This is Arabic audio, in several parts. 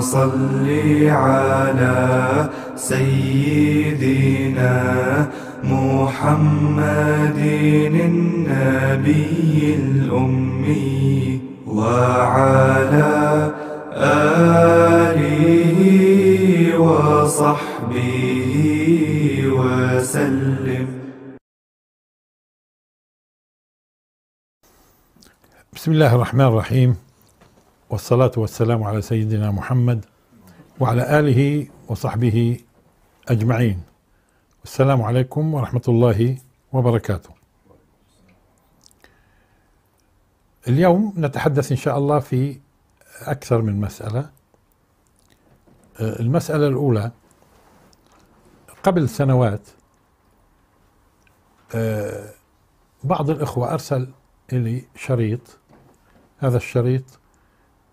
صل على سيدنا محمد النبي الأمي وعلى آله وصحبه وسلم بسم الله الرحمن الرحيم والصلاة والسلام على سيدنا محمد وعلى آله وصحبه أجمعين السلام عليكم ورحمة الله وبركاته اليوم نتحدث إن شاء الله في أكثر من مسألة المسألة الأولى قبل سنوات بعض الإخوة أرسل إلي شريط هذا الشريط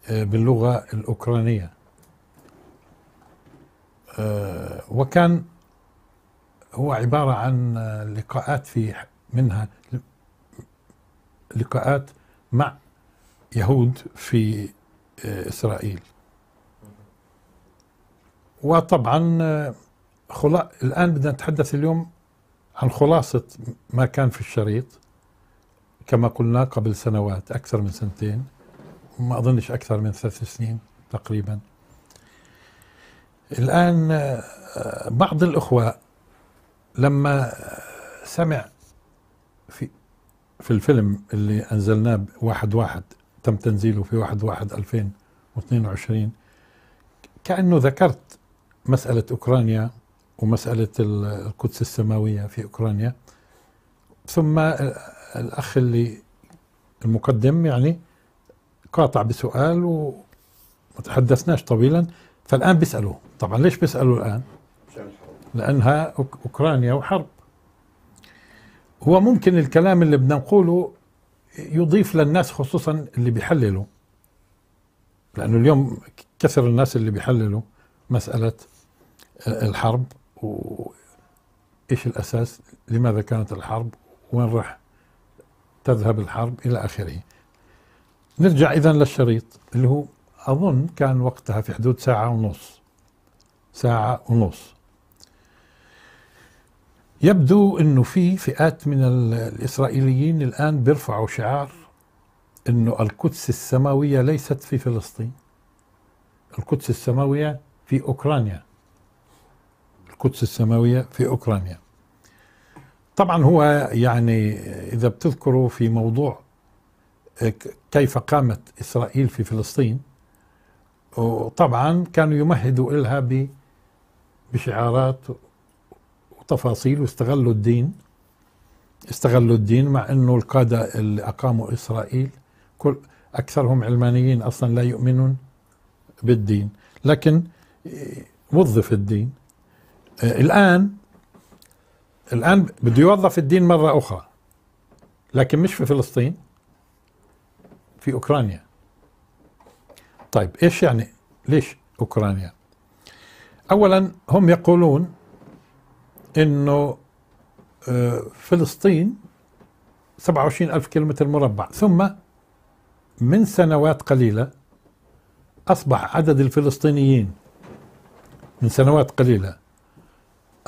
آه، باللغة الأوكرانية آه، وكان هو عبارة عن لقاءات في منها لقاءات مع يهود في آه، إسرائيل وطبعا خلا... الآن بدنا نتحدث اليوم عن خلاصة ما كان في الشريط كما قلنا قبل سنوات أكثر من سنتين ما أظنش أكثر من ثلاث سنين تقريبا الآن آه، بعض الأخوة لما سمع في في الفيلم اللي أنزلناه واحد واحد تم تنزيله في واحد واحد 2022 كأنه ذكرت مسألة أوكرانيا ومسألة القدس السماوية في أوكرانيا ثم آه، الأخ اللي المقدم يعني قاطع بسؤال وما تحدثناش طويلا فالان بيسالوا طبعا ليش بيسالوا الان لانها اوكرانيا وحرب هو ممكن الكلام اللي بدنا نقوله يضيف للناس خصوصا اللي بيحللوا لانه اليوم كثر الناس اللي بيحللوا مساله الحرب وايش الاساس لماذا كانت الحرب وين راح تذهب الحرب الى اخره نرجع إذا للشريط اللي هو أظن كان وقتها في حدود ساعة ونص ساعة ونص يبدو أنه في فئات من الإسرائيليين الآن بيرفعوا شعار أنه القدس السماوية ليست في فلسطين القدس السماوية في أوكرانيا القدس السماوية في أوكرانيا طبعا هو يعني إذا بتذكروا في موضوع كيف قامت إسرائيل في فلسطين وطبعا كانوا يمهدوا لها بشعارات وتفاصيل واستغلوا الدين استغلوا الدين مع انه القاده اللي اقاموا اسرائيل كل اكثرهم علمانيين اصلا لا يؤمنون بالدين لكن إيه، وظف الدين إيه، الان الان بده يوظف الدين مره اخرى لكن مش في فلسطين في أوكرانيا طيب إيش يعني ليش أوكرانيا أولا هم يقولون أنه آه، فلسطين 27 ألف كيلومتر مربع ثم من سنوات قليلة أصبح عدد الفلسطينيين من سنوات قليلة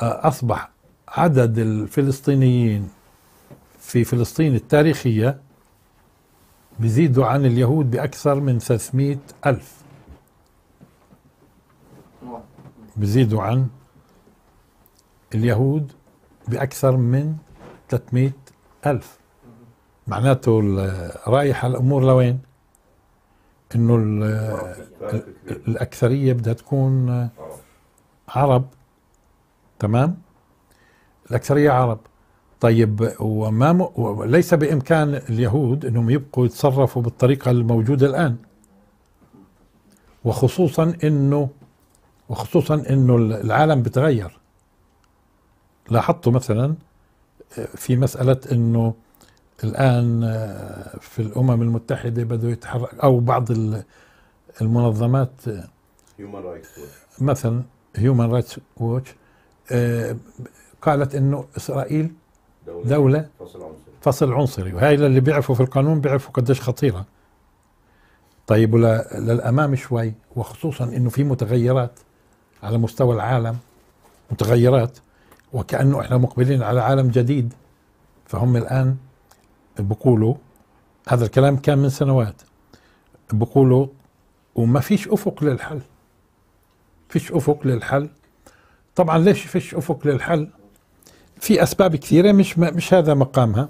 آه، أصبح عدد الفلسطينيين في فلسطين التاريخية بيزيدوا عن اليهود بأكثر من 300 ألف بيزيدوا عن اليهود بأكثر من 300 ألف معناته رايحة الأمور لوين إنه الأكثرية بدها تكون عرب تمام الأكثرية عرب طيب وما م... وليس بامكان اليهود انهم يبقوا يتصرفوا بالطريقه الموجوده الان وخصوصا انه وخصوصا انه العالم بتغير لاحظتوا مثلا في مساله انه الان في الامم المتحده بدوا يتحرك او بعض المنظمات هيومن رايتس مثلا هيومن رايتس ووتش قالت انه اسرائيل دولة, دولة فصل عنصري فصل عنصري وهي اللي بيعرفوا في القانون بيعرفوا قديش خطيرة طيب للأمام شوي وخصوصا أنه في متغيرات على مستوى العالم متغيرات وكأنه إحنا مقبلين على عالم جديد فهم الآن بقولوا هذا الكلام كان من سنوات بقولوا وما فيش أفق للحل فيش أفق للحل طبعا ليش فيش أفق للحل في اسباب كثيره مش مش هذا مقامها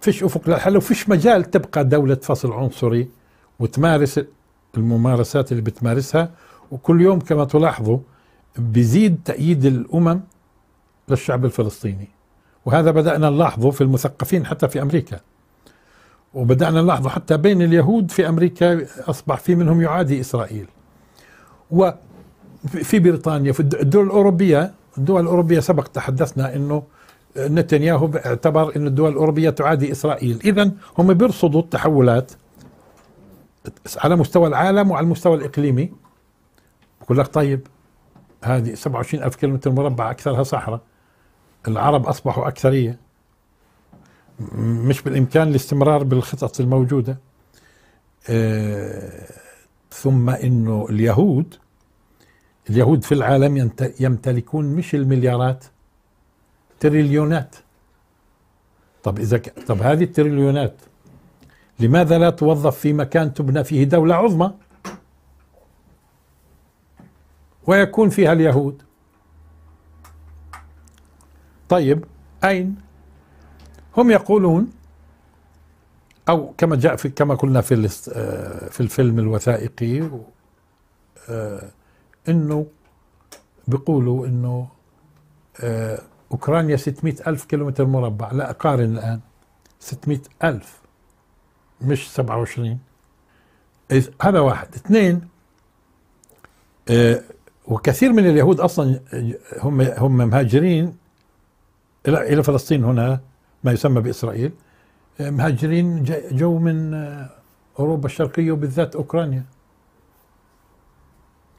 فيش افق للحل وفيش مجال تبقى دوله فصل عنصري وتمارس الممارسات اللي بتمارسها وكل يوم كما تلاحظوا بيزيد تأييد الأمم للشعب الفلسطيني وهذا بدأنا نلاحظه في المثقفين حتى في أمريكا وبدأنا نلاحظه حتى بين اليهود في أمريكا أصبح في منهم يعادي إسرائيل وفي بريطانيا في الدول الأوروبية الدول الأوروبية سبق تحدثنا أنه نتنياهو اعتبر أن الدول الأوروبية تعادي إسرائيل إذا هم بيرصدوا التحولات على مستوى العالم وعلى المستوى الإقليمي بقول لك طيب هذه 27 ألف كيلومتر مربع أكثرها صحراء العرب أصبحوا أكثرية مش بالإمكان الاستمرار بالخطط الموجودة آه، ثم أنه اليهود اليهود في العالم يمتلكون مش المليارات تريليونات طب اذا ك... طب هذه التريليونات لماذا لا توظف في مكان تبنى فيه دولة عظمى ويكون فيها اليهود طيب أين هم يقولون أو كما جاء في كما قلنا في آه، في الفيلم الوثائقي آه، انه بيقولوا انه آه، اوكرانيا 600 الف كيلومتر مربع لا اقارن الان 600 الف مش 27 هذا واحد اثنين آه وكثير من اليهود اصلا هم هم مهاجرين الى الى فلسطين هنا ما يسمى باسرائيل آه، مهاجرين جو من آه، اوروبا الشرقيه وبالذات اوكرانيا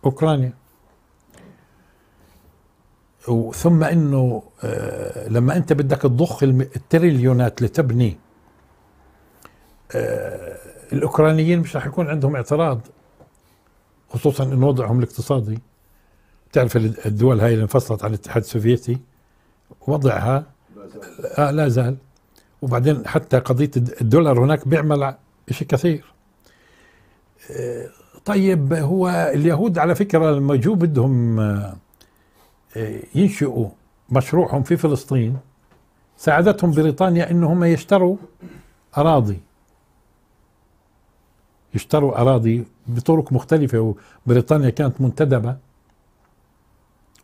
أوكرانيا ثم أنه آه، لما أنت بدك تضخ التريليونات لتبني آه، الأوكرانيين مش رح يكون عندهم اعتراض خصوصا أنه وضعهم الاقتصادي بتعرف الدول هاي اللي انفصلت عن الاتحاد السوفيتي وضعها آه لا زال وبعدين حتى قضية الدولار هناك بيعمل شيء كثير آه، طيب هو اليهود على فكرة لما جو بدهم آه، ينشئوا مشروعهم في فلسطين ساعدتهم بريطانيا انهم يشتروا اراضي يشتروا اراضي بطرق مختلفة وبريطانيا كانت منتدبة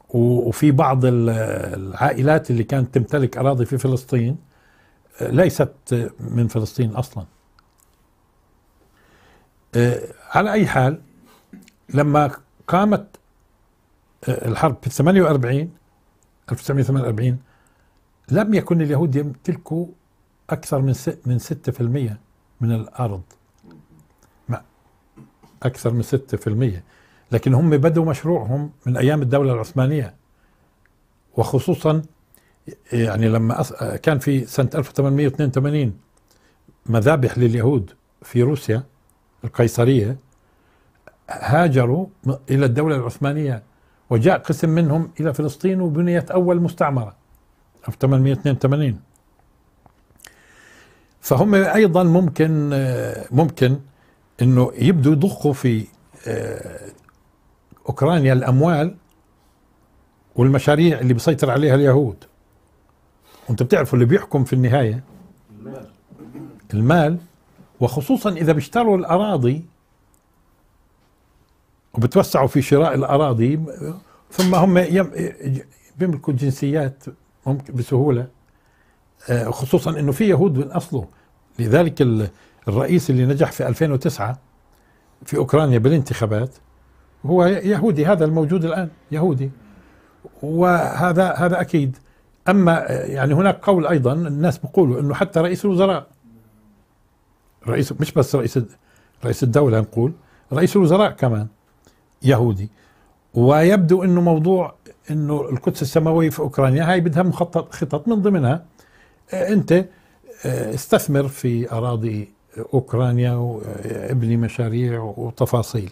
وفي بعض العائلات اللي كانت تمتلك اراضي في فلسطين آه، ليست من فلسطين اصلا آه، على أي حال لما قامت آه، الحرب في 48 1948 لم يكن اليهود يمتلكوا أكثر من من 6% من الأرض ما أكثر من 6% لكن هم بدوا مشروعهم من أيام الدولة العثمانية وخصوصا يعني لما آه، كان في سنة 1882 مذابح لليهود في روسيا القيصرية هاجروا إلى الدولة العثمانية وجاء قسم منهم إلى فلسطين وبنيت أول مستعمرة في 882 فهم أيضا ممكن ممكن أنه يبدوا يضخوا في آه، أوكرانيا الأموال والمشاريع اللي بيسيطر عليها اليهود وانت بتعرفوا اللي بيحكم في النهاية المال وخصوصا اذا بيشتروا الاراضي وبتوسعوا في شراء الاراضي ثم هم بيملكوا الجنسيات ممكن بسهوله آه، خصوصا انه في يهود من اصله لذلك الرئيس اللي نجح في 2009 في اوكرانيا بالانتخابات هو يهودي هذا الموجود الان يهودي وهذا هذا اكيد اما آه، يعني هناك قول ايضا الناس بيقولوا انه حتى رئيس الوزراء رئيس مش بس رئيس رئيس الدولة نقول رئيس الوزراء كمان يهودي ويبدو انه موضوع انه القدس السماوية في اوكرانيا هاي بدها مخطط خطط من ضمنها آه، انت آه، استثمر في اراضي اوكرانيا وابني آه، مشاريع وتفاصيل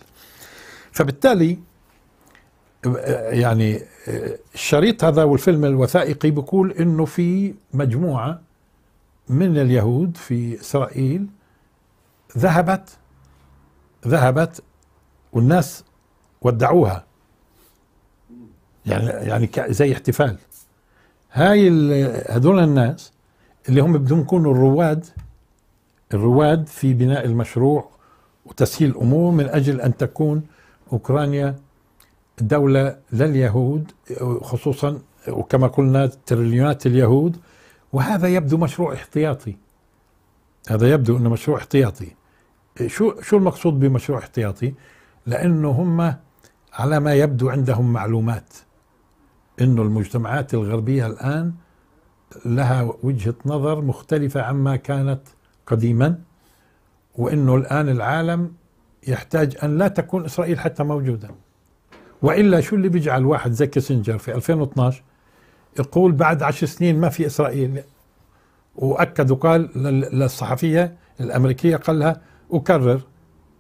فبالتالي يعني الشريط هذا والفيلم الوثائقي بيقول انه في مجموعه من اليهود في اسرائيل ذهبت ذهبت والناس ودعوها يعني يعني زي احتفال هاي هذول الناس اللي هم بدهم يكونوا الرواد الرواد في بناء المشروع وتسهيل الامور من اجل ان تكون اوكرانيا دوله لليهود خصوصا وكما قلنا تريليونات اليهود وهذا يبدو مشروع احتياطي هذا يبدو انه مشروع احتياطي شو شو المقصود بمشروع احتياطي؟ لانه هم على ما يبدو عندهم معلومات انه المجتمعات الغربيه الان لها وجهه نظر مختلفه عما كانت قديما وانه الان العالم يحتاج ان لا تكون اسرائيل حتى موجوده والا شو اللي بيجعل واحد زي كيسنجر في 2012 يقول بعد عشر سنين ما في اسرائيل واكد وقال للصحفيه الامريكيه قال لها أكرر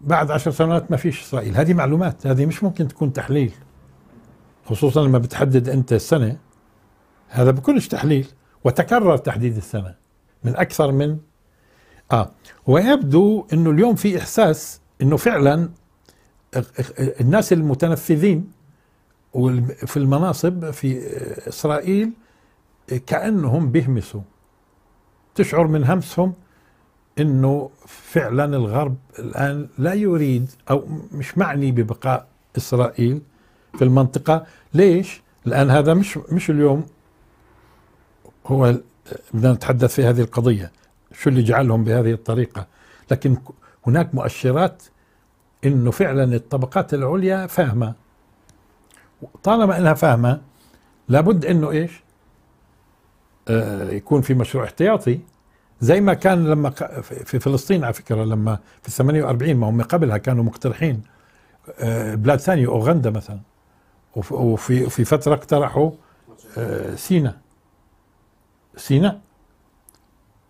بعد عشر سنوات ما فيش إسرائيل هذه معلومات هذه مش ممكن تكون تحليل خصوصا لما بتحدد أنت السنة هذا بكونش تحليل وتكرر تحديد السنة من أكثر من آه ويبدو أنه اليوم في إحساس أنه فعلا الناس المتنفذين في المناصب في إسرائيل كأنهم بهمسوا تشعر من همسهم انه فعلا الغرب الان لا يريد او مش معني ببقاء اسرائيل في المنطقه ليش؟ لان هذا مش مش اليوم هو بدنا نتحدث في هذه القضيه شو اللي جعلهم بهذه الطريقه لكن هناك مؤشرات انه فعلا الطبقات العليا فاهمه طالما انها فاهمه لابد انه ايش؟ آه يكون في مشروع احتياطي زي ما كان لما في فلسطين على فكره لما في 48 ما هم قبلها كانوا مقترحين آه، بلاد ثانيه اوغندا مثلا وفي في فتره اقترحوا آه، سينا سينا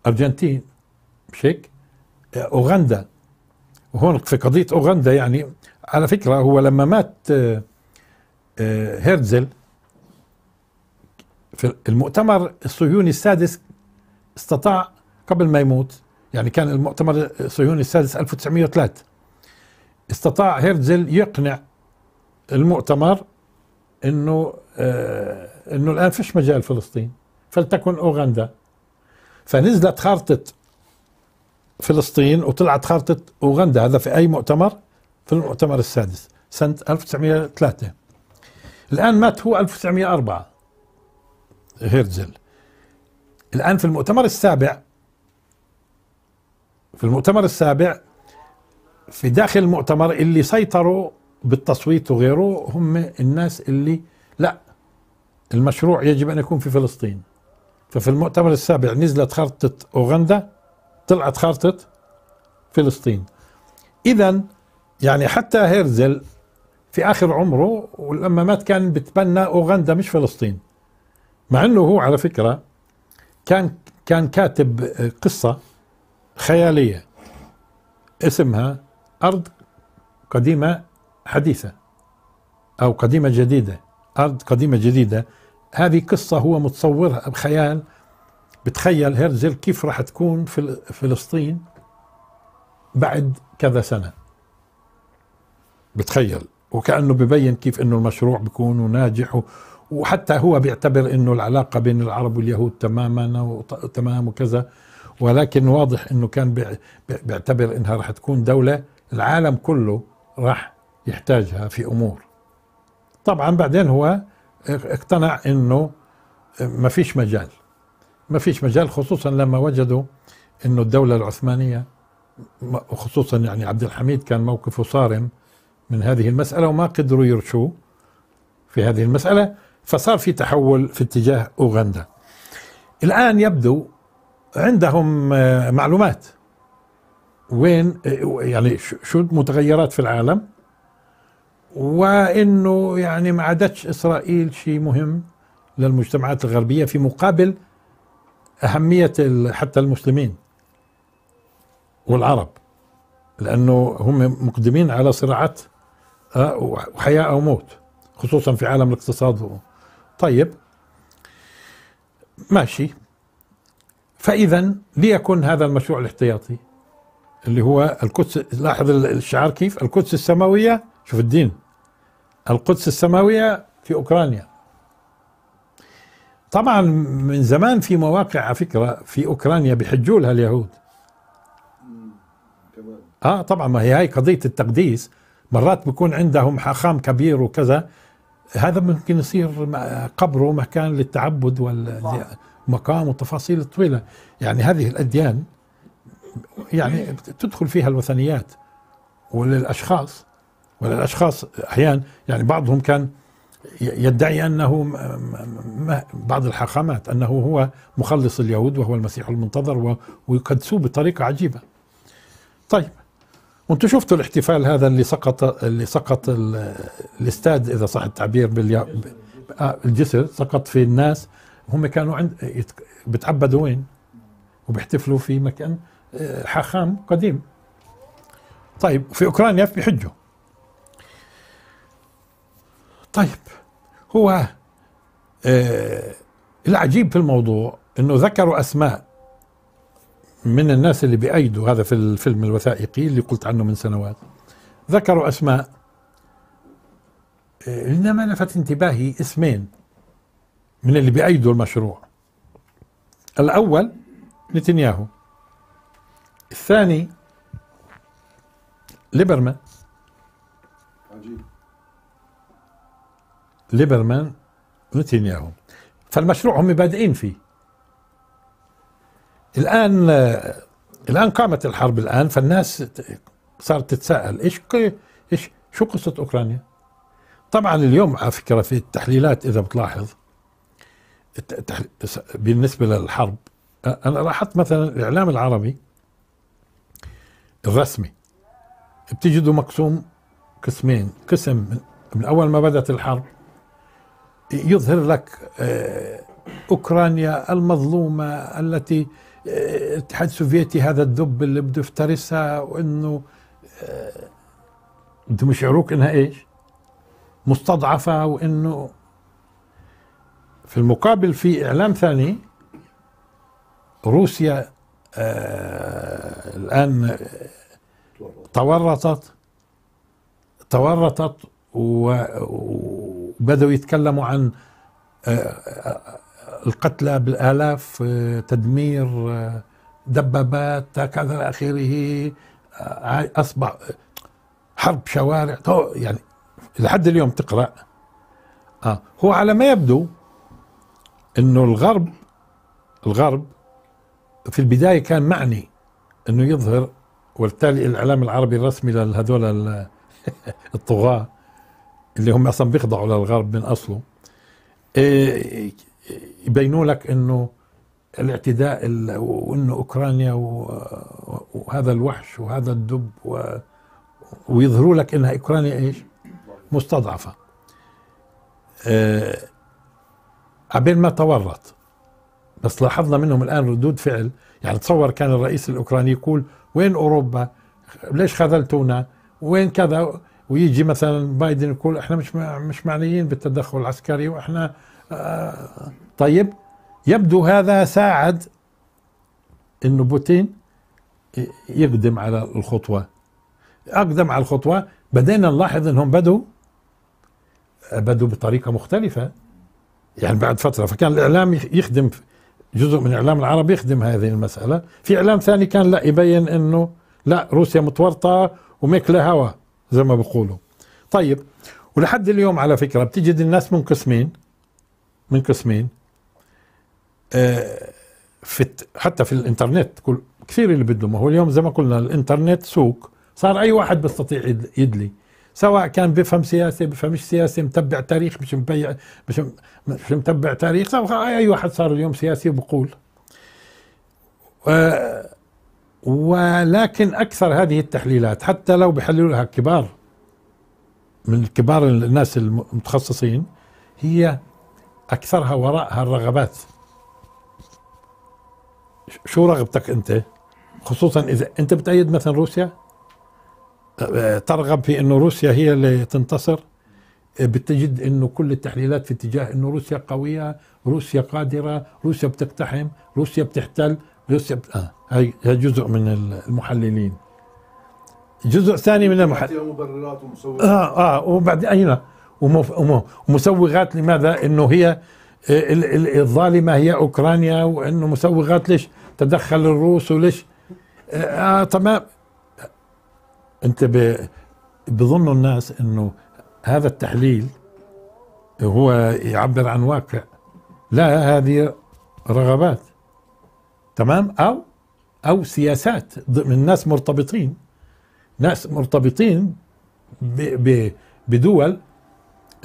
ارجنتين مش هيك آه، اوغندا وهون في قضيه اوغندا يعني على فكره هو لما مات هيرتزل في المؤتمر الصهيوني السادس استطاع قبل ما يموت يعني كان المؤتمر الصهيوني السادس 1903 استطاع هيرتزل يقنع المؤتمر انه آه انه الان فيش مجال فلسطين فلتكن اوغندا فنزلت خارطه فلسطين وطلعت خارطه اوغندا هذا في اي مؤتمر في المؤتمر السادس سنه 1903 الان مات هو 1904 هيرتزل الان في المؤتمر السابع في المؤتمر السابع في داخل المؤتمر اللي سيطروا بالتصويت وغيره هم الناس اللي لا المشروع يجب ان يكون في فلسطين ففي المؤتمر السابع نزلت خارطه اوغندا طلعت خارطه فلسطين اذا يعني حتى هيرزل في اخر عمره ولما مات كان بتبنى اوغندا مش فلسطين مع انه هو على فكره كان كان كاتب قصه خيالية اسمها أرض قديمة حديثة أو قديمة جديدة أرض قديمة جديدة هذه قصة هو متصورها بخيال بتخيل هيرزل كيف راح تكون في فلسطين بعد كذا سنة بتخيل وكأنه ببين كيف أنه المشروع بيكون ناجح وحتى هو بيعتبر أنه العلاقة بين العرب واليهود تماما تمام وكذا ولكن واضح انه كان بيعتبر انها راح تكون دوله العالم كله راح يحتاجها في امور طبعا بعدين هو اقتنع انه ما فيش مجال ما فيش مجال خصوصا لما وجدوا انه الدوله العثمانيه وخصوصا يعني عبد الحميد كان موقفه صارم من هذه المساله وما قدروا يرشوه في هذه المساله فصار في تحول في اتجاه اوغندا الان يبدو عندهم آه، معلومات وين آه، يعني شو متغيرات في العالم وانه يعني ما عادتش اسرائيل شيء مهم للمجتمعات الغربيه في مقابل اهميه حتى المسلمين والعرب لانه هم مقدمين على صراعات آه، وحياه او موت خصوصا في عالم الاقتصاد طيب ماشي فإذا ليكن هذا المشروع الاحتياطي اللي هو القدس لاحظ الشعار كيف القدس السماوية شوف الدين القدس السماوية في أوكرانيا طبعا من زمان في مواقع على فكرة في أوكرانيا بيحجوا لها اليهود اه طبعا ما هي هاي قضية التقديس مرات بيكون عندهم حاخام كبير وكذا هذا ممكن يصير قبره مكان للتعبد وال مقام وتفاصيل الطويلة يعني هذه الأديان يعني تدخل فيها الوثنيات وللأشخاص وللأشخاص أحيانا يعني بعضهم كان يدعي أنه بعض الحاخامات أنه هو مخلص اليهود وهو المسيح المنتظر ويقدسوه بطريقة عجيبة طيب وانتم شفتوا الاحتفال هذا اللي سقط اللي سقط الاستاد اذا صح التعبير بالجسر آه، الجسر سقط في الناس هم كانوا عند بتعبدوا وين وبيحتفلوا في مكان آه، حاخام قديم طيب في اوكرانيا بيحجوا طيب هو آه العجيب في الموضوع انه ذكروا اسماء من الناس اللي بيأيدوا هذا في الفيلم الوثائقي اللي قلت عنه من سنوات ذكروا اسماء آه، انما لفت انتباهي اسمين من اللي بيأيدوا المشروع الأول نتنياهو الثاني ليبرمان عجيب ليبرمان نتنياهو فالمشروع هم بادئين فيه الآن الآن قامت الحرب الآن فالناس صارت تتساءل إيش إيش شو قصة أوكرانيا؟ طبعا اليوم على فكرة في التحليلات إذا بتلاحظ بالنسبه للحرب انا لاحظت مثلا الاعلام العربي الرسمي بتجده مقسوم قسمين قسم من اول ما بدات الحرب يظهر لك آه، اوكرانيا المظلومه التي الاتحاد آه، السوفيتي هذا الدب اللي بده يفترسها وانه انتم آه، يشعروك انها ايش؟ مستضعفه وانه في المقابل في إعلام ثاني روسيا آه الآن آه، تورطت تورطت وبدأوا يتكلموا عن آه، آه، القتلى بالآلاف تدمير دبابات كذا إلى آخره أصبح حرب شوارع يعني لحد اليوم تقرأ آه هو على ما يبدو انه الغرب الغرب في البدايه كان معني انه يظهر وبالتالي الاعلام العربي الرسمي لهذول الطغاه اللي هم اصلا بيخضعوا للغرب من اصله إيه، يبينوا لك انه الاعتداء وانه اوكرانيا وهذا الوحش وهذا الدب و ويظهروا لك انها اوكرانيا ايش؟ مستضعفه. إيه، عبين ما تورط بس لاحظنا منهم الآن ردود فعل يعني تصور كان الرئيس الأوكراني يقول وين أوروبا ليش خذلتونا وين كذا ويجي مثلا بايدن يقول احنا مش مش معنيين بالتدخل العسكري واحنا آه طيب يبدو هذا ساعد انه بوتين يقدم على الخطوه اقدم على الخطوه بدينا نلاحظ انهم بدوا بدوا بطريقه مختلفه يعني بعد فترة فكان الإعلام يخدم جزء من الإعلام العربي يخدم هذه المسألة في إعلام ثاني كان لا يبين أنه لا روسيا متورطة وميك هوا زي ما بيقولوا طيب ولحد اليوم على فكرة بتجد الناس منقسمين من قسمين آه، في حتى في الانترنت كل كثير اللي بده ما هو اليوم زي ما قلنا الانترنت سوق صار اي واحد بيستطيع يدلي سواء كان بفهم سياسه بفهمش سياسه متبع تاريخ مش مبيع مش مش متبع تاريخ سواء اي واحد صار اليوم سياسي وبقول ولكن اكثر هذه التحليلات حتى لو بحللوها كبار من كبار الناس المتخصصين هي اكثرها وراءها الرغبات شو رغبتك انت خصوصا اذا انت بتأيد مثلا روسيا ترغب في أن روسيا هي اللي تنتصر بتجد أنه كل التحليلات في اتجاه أنه روسيا قوية روسيا قادرة روسيا بتقتحم روسيا بتحتل روسيا بت... آه. هاي جزء من المحللين جزء ثاني من المحللين مبررات ومسوغات اه اه وبعد ايوه ومسوغات لماذا انه هي آه، الظالمه هي اوكرانيا وانه مسوغات ليش تدخل الروس وليش آه, آه، تمام انت بظنوا الناس انه هذا التحليل هو يعبر عن واقع لا هذه رغبات تمام او او سياسات من ناس مرتبطين ناس مرتبطين ب... ب... بدول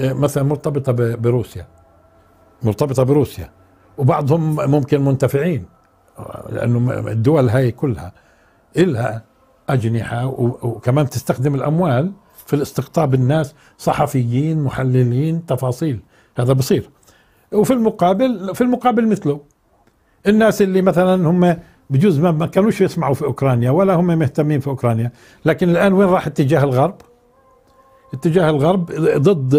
آه، مثلا مرتبطه بروسيا مرتبطه بروسيا وبعضهم ممكن منتفعين آه، لانه الدول هاي كلها الها أجنحة وكمان تستخدم الأموال في الاستقطاب الناس صحفيين محللين تفاصيل هذا بصير وفي المقابل في المقابل مثله الناس اللي مثلا هم بجوز ما كانوش يسمعوا في أوكرانيا ولا هم مهتمين في أوكرانيا لكن الآن وين راح اتجاه الغرب اتجاه الغرب ضد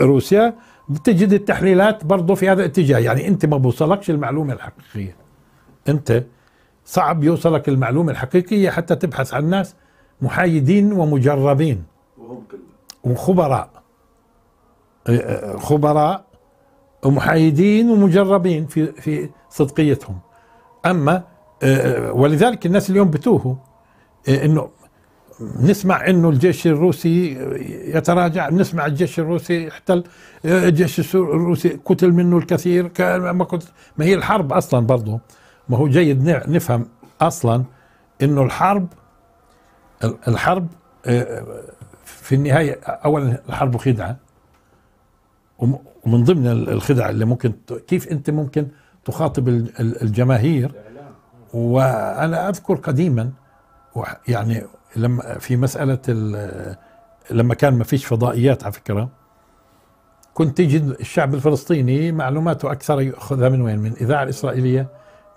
روسيا بتجد التحليلات برضه في هذا الاتجاه يعني انت ما بوصلكش المعلومه الحقيقيه انت صعب يوصلك المعلومة الحقيقية حتى تبحث عن ناس محايدين ومجربين وخبراء أه، أه، خبراء ومحايدين ومجربين في في صدقيتهم اما أه، ولذلك الناس اليوم بتوهوا انه نسمع انه الجيش الروسي يتراجع نسمع الجيش الروسي احتل الجيش الروسي قتل منه الكثير ما هي الحرب اصلا برضه ما هو جيد نفهم اصلا انه الحرب الحرب آه، في النهايه اولا الحرب خدعه ومن ضمن الخدع اللي ممكن كيف انت ممكن تخاطب الجماهير وانا اذكر قديما يعني لما في مساله لما كان ما فيش فضائيات على فكره كنت تجد الشعب الفلسطيني معلوماته اكثر ياخذها من وين؟ من الاذاعه الاسرائيليه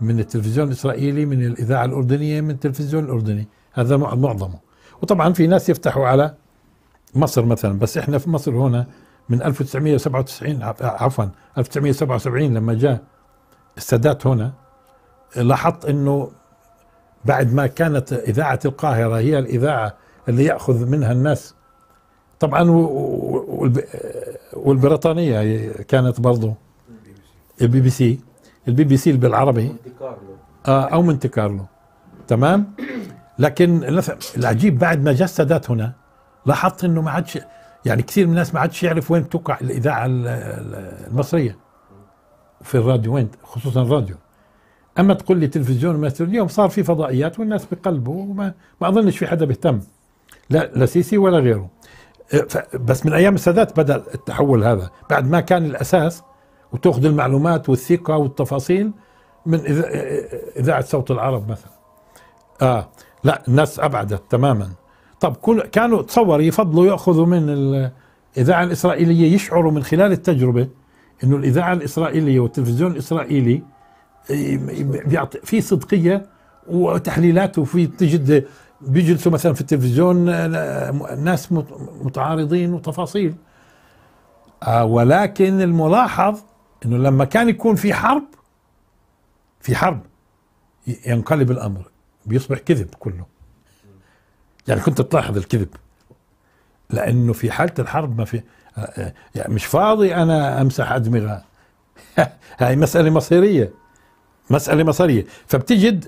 من التلفزيون الاسرائيلي من الاذاعه الاردنيه من التلفزيون الاردني هذا معظمه وطبعا في ناس يفتحوا على مصر مثلا بس احنا في مصر هنا من 1997 عفوا 1977 لما جاء السادات هنا لاحظت انه بعد ما كانت اذاعه القاهره هي الاذاعه اللي ياخذ منها الناس طبعا والبريطانيه كانت برضه البي بي سي البي بي سي بالعربي آه او مونتي كارلو تمام لكن العجيب بعد ما جسدت هنا لاحظت انه ما عادش يعني كثير من الناس ما عادش يعرف وين توقع الاذاعه المصريه في الراديو وين خصوصا الراديو اما تقول لي تلفزيون مصر اليوم صار في فضائيات والناس بقلبه وما ما اظنش في حدا بيهتم لا لا سيسي ولا غيره بس من ايام السادات بدا التحول هذا بعد ما كان الاساس وتاخذ المعلومات والثقه والتفاصيل من اذاعه صوت العرب مثلا اه لا الناس ابعدت تماما طب كل كانوا تصور يفضلوا ياخذوا من الاذاعه الاسرائيليه يشعروا من خلال التجربه انه الاذاعه الاسرائيليه والتلفزيون الاسرائيلي بيعطي في صدقيه وتحليلات وفي تجد بيجلسوا مثلا في التلفزيون ناس متعارضين وتفاصيل آه، ولكن الملاحظ انه لما كان يكون في حرب في حرب ينقلب الامر بيصبح كذب كله يعني كنت تلاحظ الكذب لانه في حاله الحرب ما في آه، آه، يعني مش فاضي انا امسح ادمغه هاي مساله مصيريه مساله مصيريه فبتجد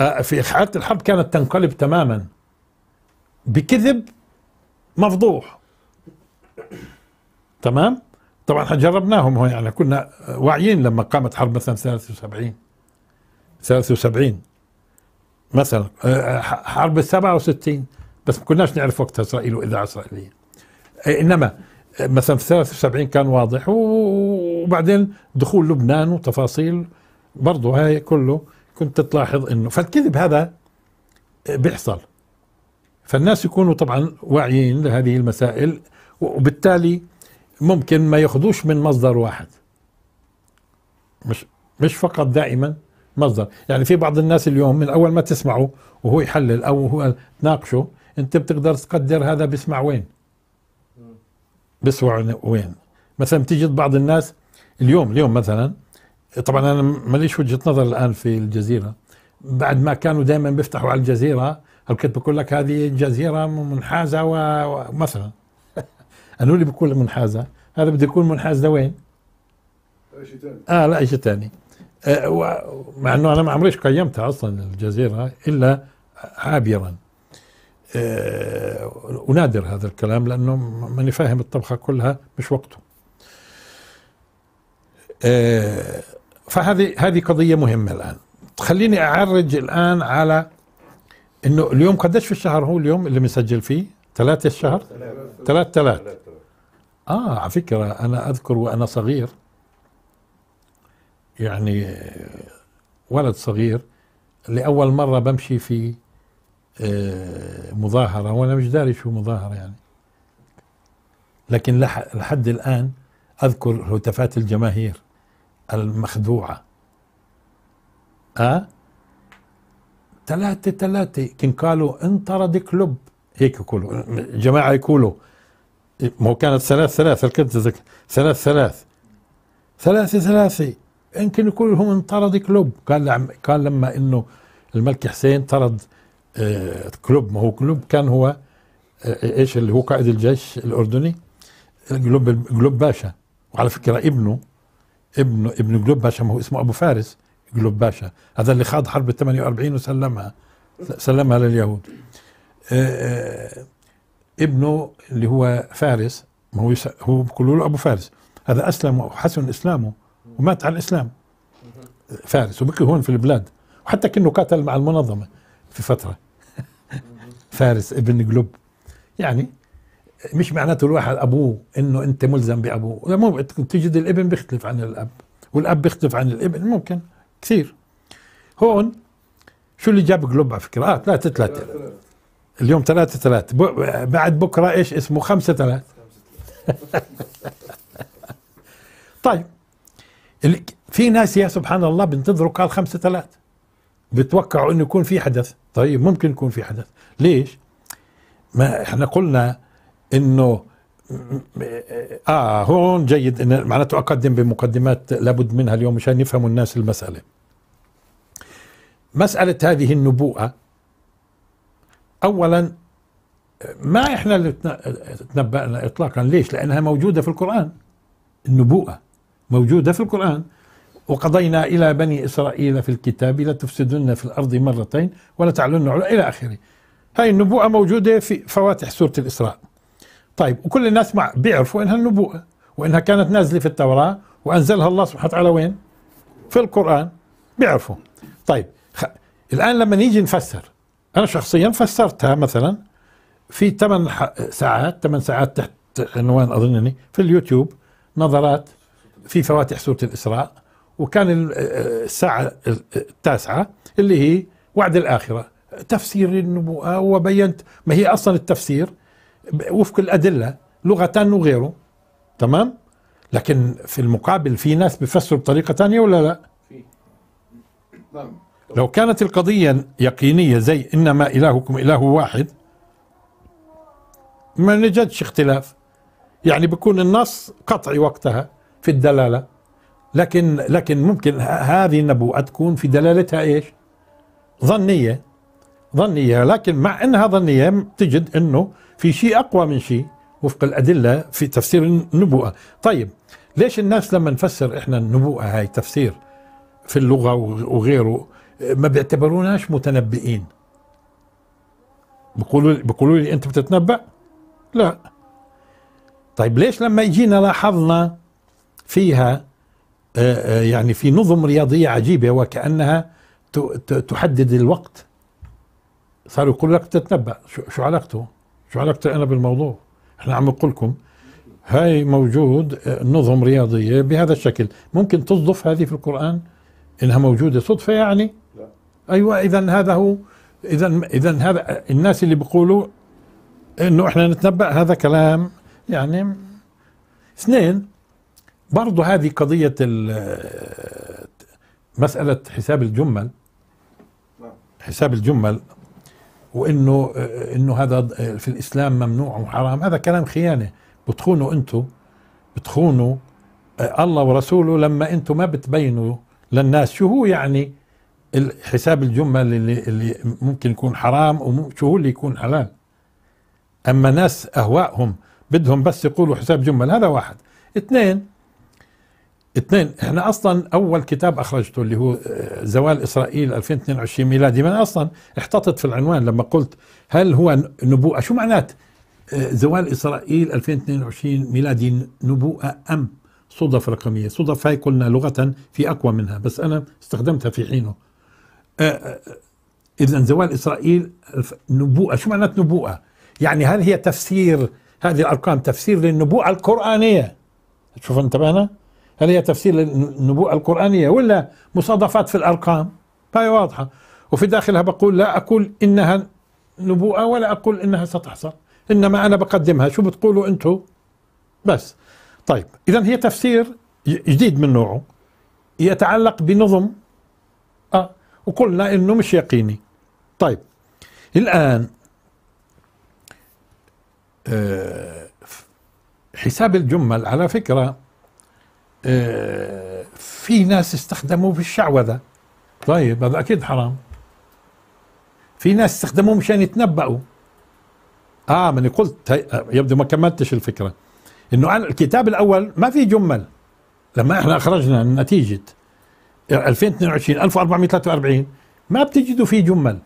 آه، في حاله الحرب كانت تنقلب تماما بكذب مفضوح تمام طبعا جربناهم هون يعني كنا واعيين لما قامت حرب مثلا 73 73 مثلا آه، حرب 67 بس ما كناش نعرف وقتها اسرائيل واذاعه اسرائيليه آه، انما آه، مثلا في 73 كان واضح وبعدين دخول لبنان وتفاصيل برضه هاي كله كنت تلاحظ انه فالكذب هذا بيحصل فالناس يكونوا طبعا واعيين لهذه المسائل وبالتالي ممكن ما ياخدوش من مصدر واحد مش مش فقط دائما مصدر يعني في بعض الناس اليوم من اول ما تسمعه وهو يحلل او هو تناقشه انت بتقدر تقدر هذا بيسمع وين بيسمع وين مثلا بتيجي بعض الناس اليوم اليوم مثلا طبعا انا ماليش وجهه نظر الان في الجزيره بعد ما كانوا دائما بيفتحوا على الجزيره كنت بقول لك هذه جزيره منحازه ومثلا قالوا لي بيكون منحازة هذا بده يكون منحاز لوين؟ ثاني اه لا شيء ثاني آه مع انه انا ما عمريش قيمتها اصلا الجزيره الا عابرا آه ونادر هذا الكلام لانه ماني فاهم الطبخه كلها مش وقته آه فهذه هذه قضيه مهمه الان خليني اعرج الان على انه اليوم قديش في الشهر هو اليوم اللي بنسجل فيه؟ ثلاثة الشهر؟ ثلاث ثلاث آه على فكرة أنا أذكر وأنا صغير يعني ولد صغير لأول مرة بمشي في آه، مظاهرة وأنا مش داري شو مظاهرة يعني لكن لحد الآن أذكر هتافات الجماهير المخدوعة أه ثلاثة ثلاثة كان قالوا انطرد كلوب هيك يقولوا جماعة يقولوا إيه، ما هو كانت ثلاث ثلاث ركبت ذاك ثلاث ثلاث ثلاثة ثلاثة يمكن كلهم انطرد كلوب كان كان لما انه الملك حسين طرد آه كلوب ما هو كلوب كان هو آه ايش اللي هو قائد الجيش الاردني كلوب كلوب باشا وعلى فكره ابنه ابنه ابن كلوب باشا ما هو اسمه ابو فارس كلوب باشا هذا اللي خاض حرب ال 48 وسلمها سلمها لليهود آه, آه، ابنه اللي هو فارس ما هو هو بيقولوا له ابو فارس هذا اسلم وحسن اسلامه ومات على الاسلام فارس وبكي هون في البلاد وحتى كانه قاتل مع المنظمه في فتره فارس ابن قلب يعني مش معناته الواحد ابوه انه انت ملزم بابوه لا تجد الابن بيختلف عن الاب والاب بيختلف عن الابن ممكن كثير هون شو اللي جاب قلوب على فكره اه ثلاثه ثلاثه اليوم ثلاثة ثلاثة بعد بكره ايش اسمه خمسة ثلاثة طيب في ناس يا سبحان الله بنتظروا قال خمسة ثلاثة بتوقعوا انه يكون في حدث طيب ممكن يكون في حدث ليش ما احنا قلنا انه اه هون جيد ان معناته اقدم بمقدمات لابد منها اليوم مشان يفهموا الناس المساله مساله هذه النبوءه اولا ما احنا اللي تنبأنا اطلاقا ليش لانها موجوده في القران النبوءه موجوده في القران وقضينا الى بني اسرائيل في الكتاب لتفسدن في الارض مرتين ولا تعلن الى اخره هاي النبوءه موجوده في فواتح سوره الاسراء طيب وكل الناس مع بيعرفوا انها النبوءه وانها كانت نازله في التوراه وانزلها الله سبحانه وتعالى وين في القران بيعرفوا طيب الان لما نيجي نفسر أنا شخصيا فسرتها مثلا في ثمان ساعات ثمان ساعات تحت عنوان أظنني في اليوتيوب نظرات في فواتح سورة الإسراء وكان الساعة التاسعة اللي هي وعد الآخرة تفسير وبينت ما هي أصلا التفسير وفق الأدلة لغة وغيره تمام لكن في المقابل في ناس بفسروا بطريقة ثانية ولا لا؟ في نعم. لو كانت القضية يقينية زي إنما إلهكم إله واحد ما نجدش اختلاف يعني بيكون النص قطعي وقتها في الدلالة لكن لكن ممكن هذه النبوءة تكون في دلالتها ايش؟ ظنية ظنية لكن مع انها ظنية تجد انه في شيء اقوى من شيء وفق الادلة في تفسير النبوءة طيب ليش الناس لما نفسر احنا النبوءة هاي تفسير في اللغة وغيره ما بيعتبروناش متنبئين بيقولوا بيقولوا لي انت بتتنبأ؟ لا طيب ليش لما يجينا لاحظنا فيها آه، آه، يعني في نظم رياضية عجيبة وكأنها تحدد الوقت صاروا يقولوا لك تتنبأ شو علاقته شو علاقتي أنا بالموضوع احنا عم نقول لكم هاي موجود آه، نظم رياضية بهذا الشكل ممكن تصدف هذه في القرآن إنها موجودة صدفة يعني ايوه اذا هذا هو اذا اذا هذا الناس اللي بيقولوا انه احنا نتنبأ هذا كلام يعني اثنين برضه هذه قضية مسألة حساب الجمل حساب الجمل وانه انه هذا في الاسلام ممنوع وحرام هذا كلام خيانه بتخونوا انتم بتخونوا الله ورسوله لما انتم ما بتبينوا للناس شو هو يعني حساب الجمل اللي, اللي ممكن يكون حرام وشو اللي يكون حلال اما ناس اهوائهم بدهم بس يقولوا حساب جمل هذا واحد اثنين اثنين احنا اصلا اول كتاب اخرجته اللي هو آه، زوال اسرائيل 2022 ميلادي من اصلا احتطت في العنوان لما قلت هل هو نبوءه شو معنات آه، زوال اسرائيل 2022 ميلادي نبوءه ام صدف رقميه صدف هاي قلنا لغه في اقوى منها بس انا استخدمتها في حينه آه، آه، آه، اذا زوال اسرائيل نبوءه شو معنات نبوءه يعني هل هي تفسير هذه الارقام تفسير للنبوءه القرانيه شوف انتبهنا هل هي تفسير للنبوءه القرانيه ولا مصادفات في الارقام هاي واضحه وفي داخلها بقول لا اقول انها نبوءه ولا اقول انها ستحصل انما انا بقدمها شو بتقولوا انتم بس طيب اذا هي تفسير جديد من نوعه يتعلق بنظم وقلنا انه مش يقيني طيب الان آه، حساب الجمل على فكره آه، في ناس استخدموه في الشعوذه طيب هذا اكيد حرام في ناس استخدموه مشان يتنبأوا اه من قلت آه، يبدو ما كملتش الفكره انه الكتاب الاول ما في جمل لما احنا اخرجنا نتيجه 2022 1443 ما بتجدوا فيه جمل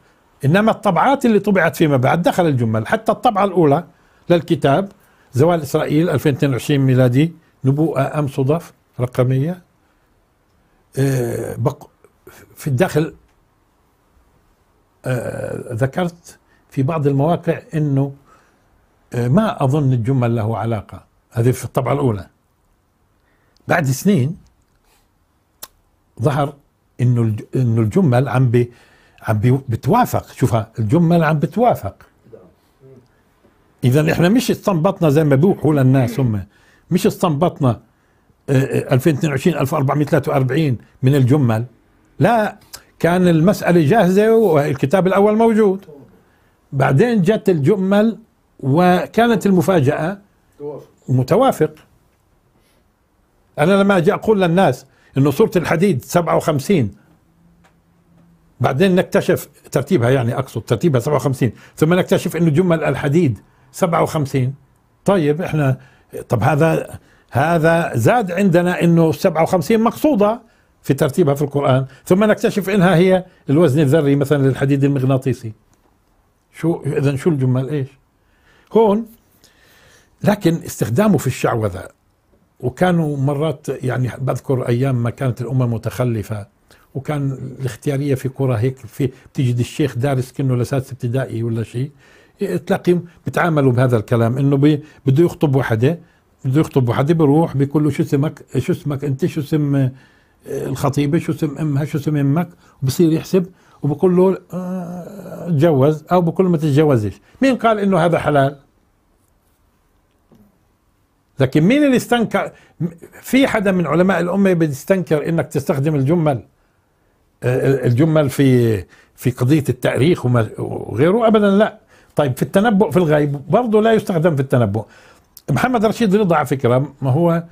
انما الطبعات اللي طبعت فيما بعد دخل الجمل حتى الطبعه الاولى للكتاب زوال اسرائيل 2022 ميلادي نبوءه ام صدف رقميه آه، في الداخل آه، ذكرت في بعض المواقع انه آه، ما اظن الجمل له علاقه هذه في الطبعه الاولى بعد سنين ظهر انه انه الجمل عم بي عم بي بتوافق شوفها الجمل عم بتوافق اذا احنا مش استنبطنا زي ما بيوحوا للناس هم مش استنبطنا 2022 آه، 1443 آه، من الجمل لا كان المسألة جاهزة والكتاب الأول موجود بعدين جت الجمل وكانت المفاجأة متوافق أنا لما أجي أقول للناس انه صوره الحديد 57 بعدين نكتشف ترتيبها يعني اقصد ترتيبها 57 ثم نكتشف انه جمل الحديد 57 طيب احنا طب هذا هذا زاد عندنا انه 57 مقصوده في ترتيبها في القران ثم نكتشف انها هي الوزن الذري مثلا للحديد المغناطيسي شو اذا شو الجمل ايش هون لكن استخدامه في الشعوذه وكانوا مرات يعني بذكر ايام ما كانت الامه متخلفه وكان الاختياريه في قرى هيك في بتجد الشيخ دارس كانه لسادس ابتدائي ولا شيء تلاقيهم بتعاملوا بهذا الكلام انه بده يخطب وحده بده يخطب وحده بروح بيقول له شو اسمك شو اسمك انت شو اسم آه، الخطيبه شو اسم امها شو اسم امك وبصير يحسب وبقول له آه، تجوز او بقول له ما تتجوزش مين قال انه هذا حلال لكن مين اللي استنكر في حدا من علماء الأمة بيستنكر انك تستخدم الجمل آه، الجمل في في قضية التأريخ وغيره أبدا لا طيب في التنبؤ في الغيب برضه لا يستخدم في التنبؤ محمد رشيد رضا على فكرة ما هو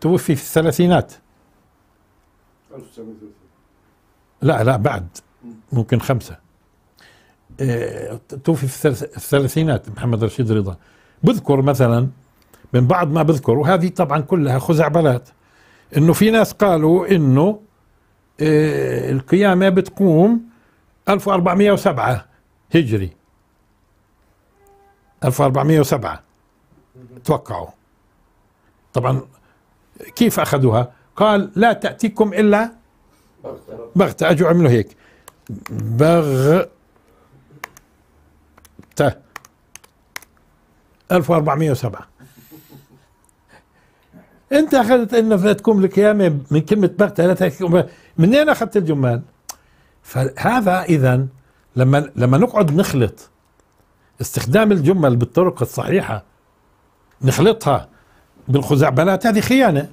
توفي في الثلاثينات لا لا بعد ممكن خمسة آه، توفي في الثلاثينات محمد رشيد رضا بذكر مثلا من بعض ما بذكر وهذه طبعا كلها خزعبلات انه في ناس قالوا انه آه، القيامة بتقوم 1407 هجري 1407 توقعوا طبعا كيف أخذوها قال لا تأتيكم إلا بغتة أجوا عملوا هيك بغ ت 1407 انت اخذت ان فاتكم القيامه من كلمه بغتة لا منين اخذت الجمال؟ فهذا اذا لما لما نقعد نخلط استخدام الجمل بالطرق الصحيحه نخلطها بالخزعبلات هذه خيانه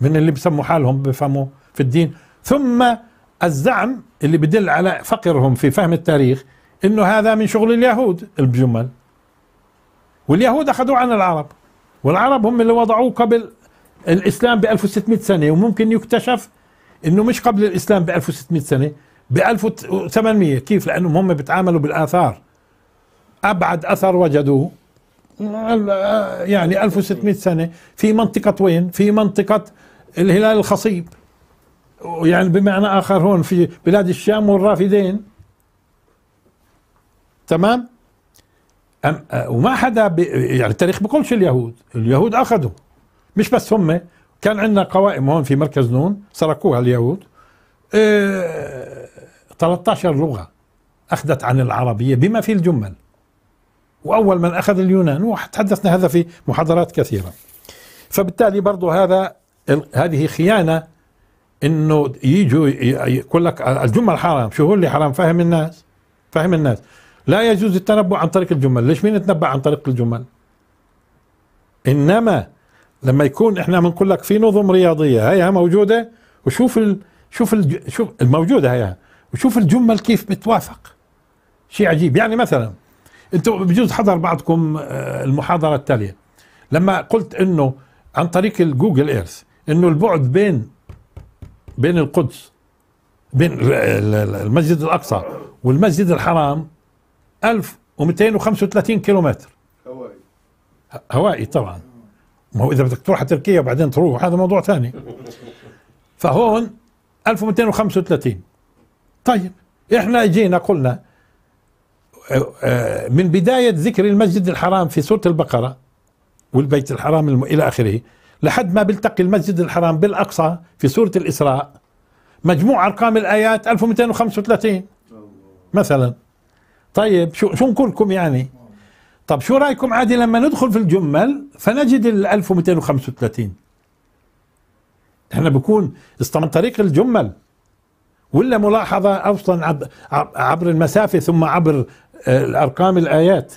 من اللي بسموا حالهم بفهموا في الدين ثم الزعم اللي بدل على فقرهم في فهم التاريخ انه هذا من شغل اليهود الجمل واليهود اخذوه عن العرب والعرب هم اللي وضعوه قبل الإسلام ب 1600 سنة وممكن يكتشف إنه مش قبل الإسلام ب 1600 سنة ب 1800 كيف لأنهم هم بيتعاملوا بالآثار أبعد أثر وجدوه يعني 1600 سنة في منطقة وين؟ في منطقة الهلال الخصيب يعني بمعنى آخر هون في بلاد الشام والرافدين تمام؟ أه، وما حدا يعني التاريخ بقولش اليهود اليهود أخذوا مش بس هم كان عندنا قوائم هون في مركز نون سرقوها اليهود اه 13 لغة أخذت عن العربية بما في الجمل وأول من أخذ اليونان وتحدثنا هذا في محاضرات كثيرة فبالتالي برضو هذا هذه خيانة انه يجوا يقول لك الجمل حرام شو هو اللي حرام فهم الناس فهم الناس لا يجوز التنبؤ عن طريق الجمل ليش مين يتنبأ عن طريق الجمل إنما لما يكون احنا بنقول لك في نظم رياضية هيها موجودة وشوف ال... شوف ال... شوف الموجودة هيها وشوف الجمل كيف بتوافق شيء عجيب يعني مثلا انتم بجوز حضر بعضكم آه، المحاضرة التالية لما قلت انه عن طريق الجوجل ايرث انه البعد بين بين القدس بين المسجد الاقصى والمسجد الحرام 1235 كيلومتر هوائي هوائي طبعا ما هو اذا بدك تروح على تركيا وبعدين تروح هذا موضوع ثاني فهون 1235 طيب احنا جينا قلنا آه، آه، من بدايه ذكر المسجد الحرام في سوره البقره والبيت الحرام الم... الى اخره لحد ما بيلتقي المسجد الحرام بالاقصى في سوره الاسراء مجموع ارقام الايات 1235 مثلا طيب شو شو نقول لكم يعني طب شو رايكم عادي لما ندخل في الجمل فنجد ال 1235 احنا بكون من طريق الجمل ولا ملاحظة أصلا عبر المسافة ثم عبر الأرقام آه، الآيات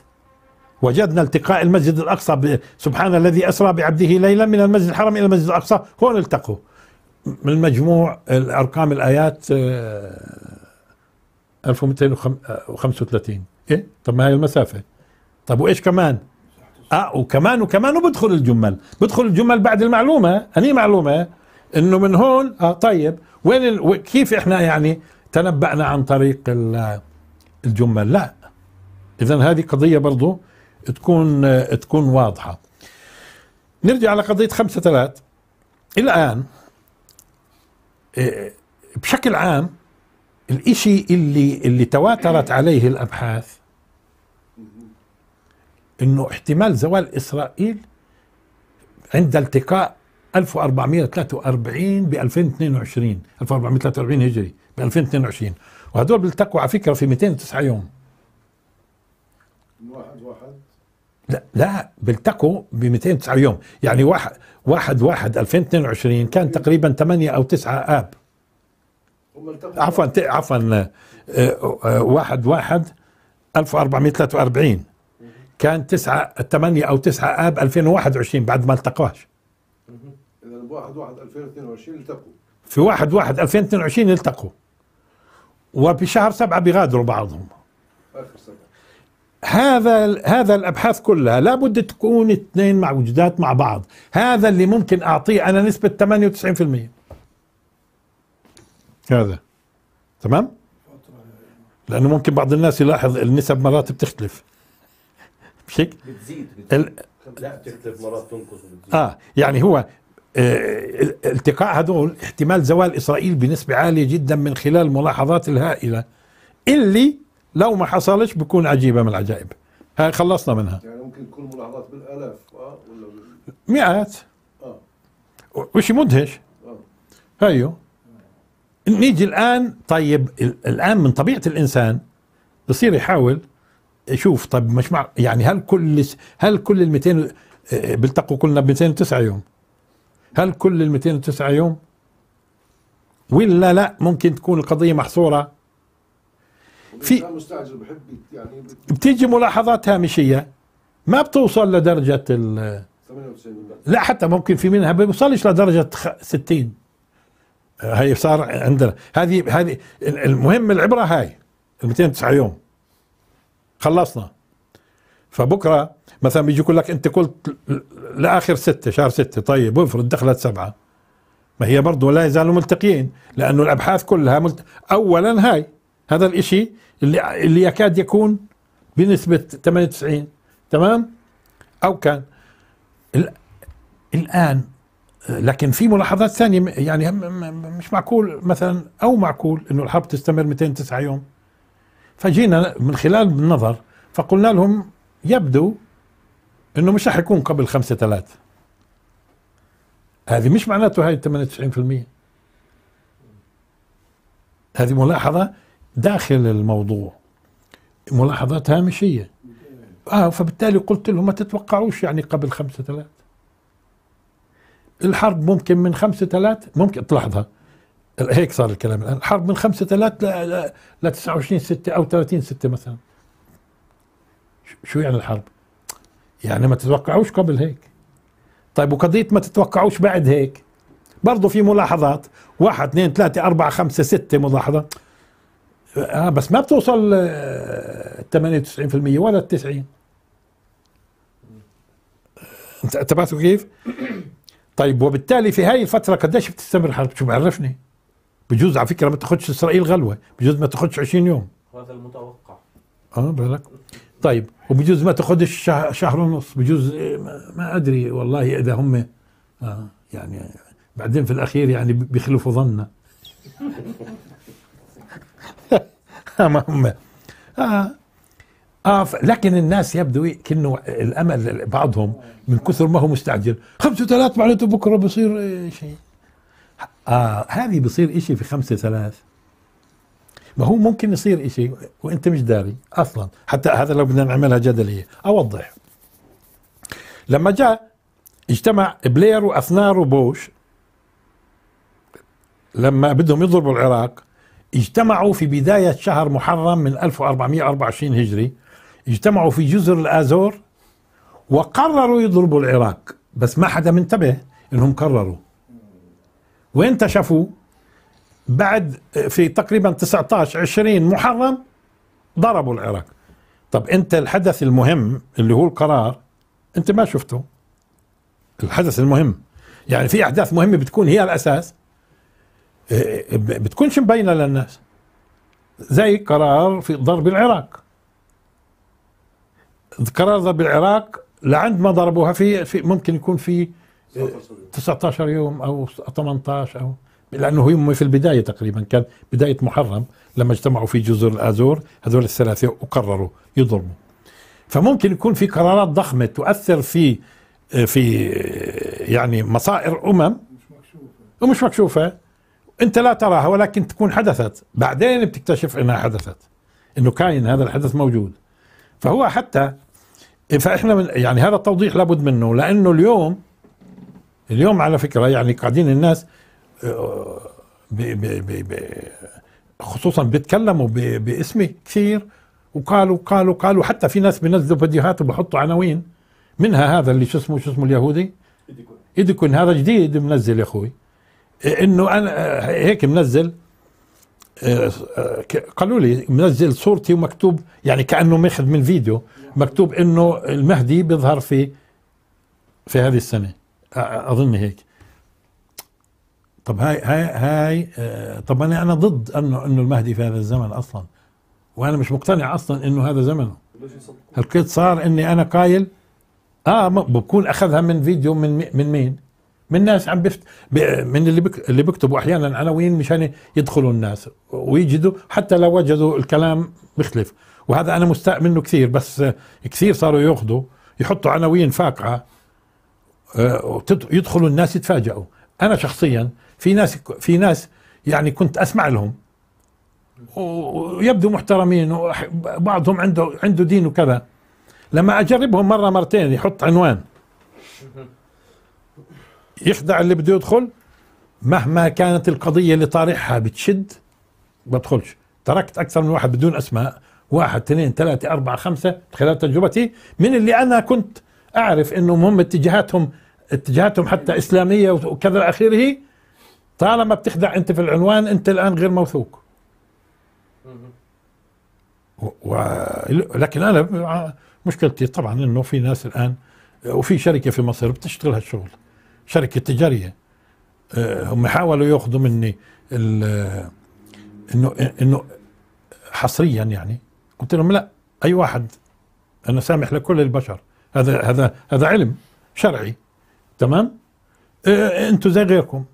وجدنا التقاء المسجد الأقصى سبحان الذي أسرى بعبده ليلا من المسجد الحرام إلى المسجد الأقصى هون التقوا من مجموع الأرقام آه، الآيات آه، 1235 آه، ايه طب ما هي المسافه طب وايش كمان اه وكمان وكمان وبدخل الجمل بدخل الجمل بعد المعلومه اني معلومه انه من هون اه طيب وين ال... كيف احنا يعني تنبأنا عن طريق الجمل لا اذا هذه قضيه برضو تكون آه، تكون واضحه نرجع على قضيه خمسة ثلاث الان آه، بشكل عام الإشي اللي اللي تواترت عليه الأبحاث إنه احتمال زوال إسرائيل عند التقاء 1443 ب 2022 1443 هجري ب 2022 وهدول بيلتقوا على فكره في 209 يوم واحد واحد لا لا بيلتقوا ب 209 يوم يعني واحد واحد 2022 كان تقريبا 8 او 9 اب عفوا عفوا آه، آه، واحد واحد 1443 كان تسعة 8 أو 9 آب 2021 بعد ما التقاش إذا 1 1 2022 التقوا في 1 1 2022 التقوا وبشهر سبعة بيغادروا بعضهم آخر سبعة هذا هذا الابحاث كلها لابد تكون اثنين مع وجدات مع بعض هذا اللي ممكن اعطيه انا نسبه 98% هذا تمام لانه ممكن بعض الناس يلاحظ النسب مرات بتختلف بشكل بتزيد, بتزيد. لا بتختلف مرات تنقص اه يعني هو آه التقاء هذول احتمال زوال اسرائيل بنسبه عاليه جدا من خلال الملاحظات الهائله اللي لو ما حصلش بكون عجيبه من العجائب هاي خلصنا منها يعني ممكن تكون ملاحظات بالالاف اه ولا مئات اه وشيء مدهش اه هيو أيوه. نيجي الان طيب الان من طبيعه الانسان بصير يحاول يشوف طيب مش مع يعني هل كل هل كل ال 200 آه، بيلتقوا كلنا ب 209 يوم هل كل ال 209 يوم ولا لا ممكن تكون القضيه محصوره في مستعجل بحب يعني بتيجي ملاحظات هامشيه ما بتوصل لدرجه ال لا حتى ممكن في منها ما بيوصلش لدرجه 60 هي صار عندنا هذه هذه المهم العبره هاي ال 209 يوم خلصنا فبكره مثلا بيجي يقول لك انت قلت لاخر ستة شهر ستة طيب وافرض دخلت سبعة ما هي برضه لا يزالوا ملتقيين لانه الابحاث كلها ملت... اولا هاي هذا الاشي اللي اللي يكاد يكون بنسبه 98 تمام او كان الان لكن في ملاحظات ثانية يعني مش معقول مثلا أو معقول أنه الحرب تستمر 209 يوم فجينا من خلال النظر فقلنا لهم يبدو أنه مش رح يكون قبل 5 3 هذه مش معناته هاي 98% هذه ملاحظة داخل الموضوع ملاحظات هامشية اه فبالتالي قلت لهم ما تتوقعوش يعني قبل خمسة ثلاثة الحرب ممكن من خمسة ثلاث ممكن تلاحظها هيك صار الكلام الآن الحرب من خمسة ثلاث ل ل 29 6 أو 30 6 مثلا شو يعني الحرب؟ يعني ما تتوقعوش قبل هيك طيب وقضية ما تتوقعوش بعد هيك برضه في ملاحظات واحد اثنين ثلاثة أربعة خمسة ستة ملاحظة آه بس ما بتوصل 98% آه، ولا 90 انتبهتوا كيف؟ طيب وبالتالي في هاي الفتره قديش بتستمر الحرب شو بعرفني بجوز على فكره ما تاخذش اسرائيل غلوه بجوز ما تاخذش 20 يوم هذا المتوقع اه بالك طيب وبجوز ما تاخذش شهر, شهر ونص بجوز آه، ما ادري والله اذا هم آه يعني بعدين في الاخير يعني بيخلفوا ظننا ما هم آه اه لكن الناس يبدو إيه، كأنه الامل بعضهم من كثر ما هو مستعجل خمسة ثلاث معناته بكره بصير إيه شيء آه هذه بصير إشي في خمسة ثلاث ما هو ممكن يصير إشي وأنت مش داري أصلا حتى هذا لو بدنا نعملها جدلية أوضح لما جاء اجتمع بلير وأثنار وبوش لما بدهم يضربوا العراق اجتمعوا في بداية شهر محرم من 1424 هجري اجتمعوا في جزر الازور وقرروا يضربوا العراق بس ما حدا منتبه انهم قرروا وين تشفوا بعد في تقريبا 19 20 محرم ضربوا العراق طب انت الحدث المهم اللي هو القرار انت ما شفته الحدث المهم يعني في احداث مهمه بتكون هي الاساس إيه، إيه، بتكونش مبينه للناس زي قرار في ضرب العراق القرار بالعراق لعند ما ضربوها في, في ممكن يكون في 19 آه، يوم او 18 او لانه هم في البدايه تقريبا كان بدايه محرم لما اجتمعوا في جزر الازور هذول الثلاثه وقرروا يضربوا فممكن يكون في قرارات ضخمه تؤثر في آه، في آه، يعني مصائر امم ومش مكشوفه انت لا تراها ولكن تكون حدثت بعدين بتكتشف انها حدثت انه كاين هذا الحدث موجود فهو حتى فاحنا من يعني هذا التوضيح لابد منه لانه اليوم اليوم على فكره يعني قاعدين الناس بي آه، بي بي بي خصوصا بيتكلموا بي باسمي كثير وقالوا قالوا قالوا حتى في ناس بينزلوا فيديوهات وبحطوا عناوين منها هذا اللي شو اسمه شو اسمه اليهودي ايديكون هذا جديد منزل يا اخوي إيه، انه انا آه، هيك منزل آه، آه، قالوا لي منزل صورتي ومكتوب يعني كانه ماخذ من فيديو مكتوب انه المهدي بيظهر في في هذه السنه اظن هيك طب هاي هاي هاي آه، طب انا انا ضد انه انه المهدي في هذا الزمن اصلا وانا مش مقتنع اصلا انه هذا زمنه كنت صار اني انا قايل اه بكون اخذها من فيديو من من مين من ناس عم بفت من اللي بك اللي بيكتبوا احيانا عناوين مشان يدخلوا الناس ويجدوا حتى لو وجدوا الكلام بيختلف وهذا انا مستاء منه كثير بس كثير صاروا ياخذوا يحطوا عناوين فاقعه آه، يدخلوا الناس يتفاجئوا انا شخصيا في ناس في ناس يعني كنت اسمع لهم ويبدو محترمين وبعضهم عنده عنده دين وكذا لما اجربهم مره مرتين يحط عنوان يخدع اللي بده يدخل مهما كانت القضية اللي طارحها بتشد بدخلش تركت أكثر من واحد بدون أسماء واحد اثنين ثلاثة أربعة خمسة خلال تجربتي من اللي أنا كنت أعرف أنهم هم اتجاهاتهم اتجاهاتهم حتى إسلامية وكذا آخره طالما بتخدع أنت في العنوان أنت الآن غير موثوق و... لكن أنا مشكلتي طبعا أنه في ناس الآن وفي شركة في مصر بتشتغل هالشغل شركة تجارية آه، هم حاولوا ياخذوا مني انه انه حصريا يعني قلت لهم لا اي واحد انا سامح لكل البشر هذا هذا هذا علم شرعي تمام آه، انتم زي غيركم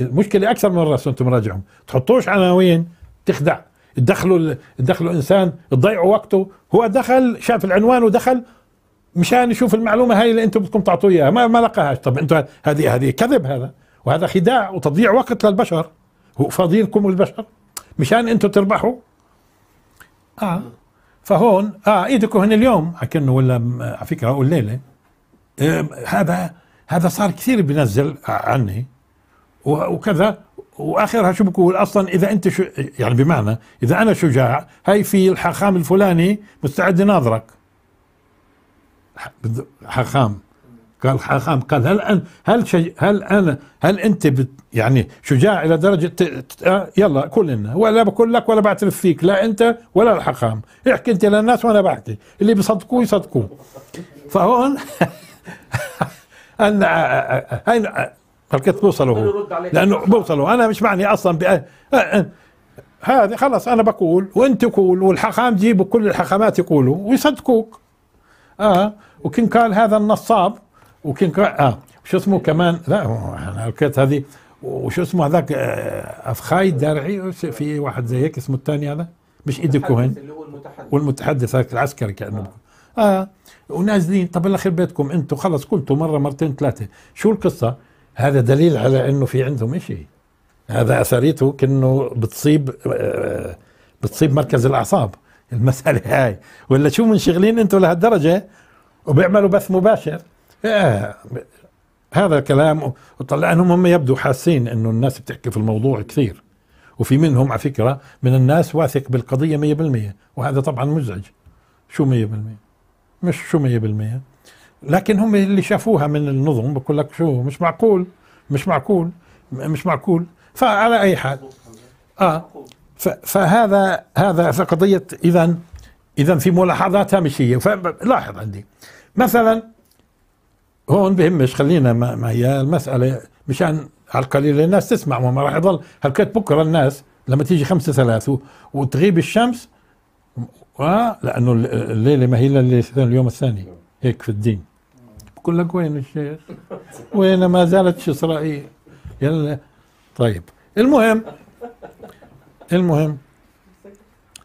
المشكله اكثر من الرأس انتم راجعهم تحطوش عناوين تخدع تدخلوا تدخلوا انسان تضيعوا وقته هو دخل شاف العنوان ودخل مشان يشوف المعلومه هاي اللي انتم بدكم تعطوه اياها ما, ما لقاهاش طب انتم هذه هذه كذب هذا وهذا خداع وتضييع وقت للبشر هو فاضيينكم البشر مشان انتم تربحوا اه فهون اه ايدكم هن اليوم اكنه ولا على فكره اقول ليله آه هذا هذا صار كثير بينزل عني وكذا واخرها شو بقول اصلا اذا انت شو يعني بمعنى اذا انا شجاع هاي في الحاخام الفلاني مستعد يناظرك حخام قال حخام قال هل أن هل شج هل انا هل انت بت يعني شجاع الى درجه ت... آه، يلا كل لنا ولا بقول لك ولا بعترف فيك لا انت ولا الحخام احكي انت للناس وانا بحكي اللي بيصدقوه يصدقوه فهون ان آه، آه، هاي فالكت بوصلوا هو لانه بوصلوا انا مش معني اصلا بأ... هذه خلص انا بقول وانت قول والحخام جيبوا كل الحخامات يقولوا ويصدقوك اه وكن قال هذا النصاب وكن قال اه شو اسمه كمان لا انا لقيت هذه وشو اسمه هذاك افخاي آه، الدرعي في واحد زي هيك اسمه الثاني هذا مش ايدي كوهن والمتحدث هذاك العسكري كانه آه. اه ونازلين طب الله خير بيتكم انتم خلص قلتوا مره مرتين ثلاثه شو القصه؟ هذا دليل على انه في عندهم شيء هذا اثريته كانه بتصيب آه بتصيب مركز الاعصاب المساله هاي ولا شو منشغلين انتم لهالدرجه وبيعملوا بث مباشر آه هذا الكلام وطلع انهم هم يبدو حاسين انه الناس بتحكي في الموضوع كثير وفي منهم على فكره من الناس واثق بالقضيه 100% وهذا طبعا مزعج شو 100% مش شو 100% لكن هم اللي شافوها من النظم بقول لك شو مش معقول مش معقول مش معقول فعلى اي حال اه فهذا هذا فقضيه اذا اذا في ملاحظات هامشيه فلاحظ عندي مثلا هون بهمش خلينا ما هي المساله مشان على القليل الناس تسمع ما راح يضل هالكت بكره الناس لما تيجي خمسة ثلاثة وتغيب الشمس لأنه الليلة ما هي إلا اليوم الثاني هيك في الدين بقول لك وين الشيخ وين ما زالت إسرائيل يلا طيب المهم المهم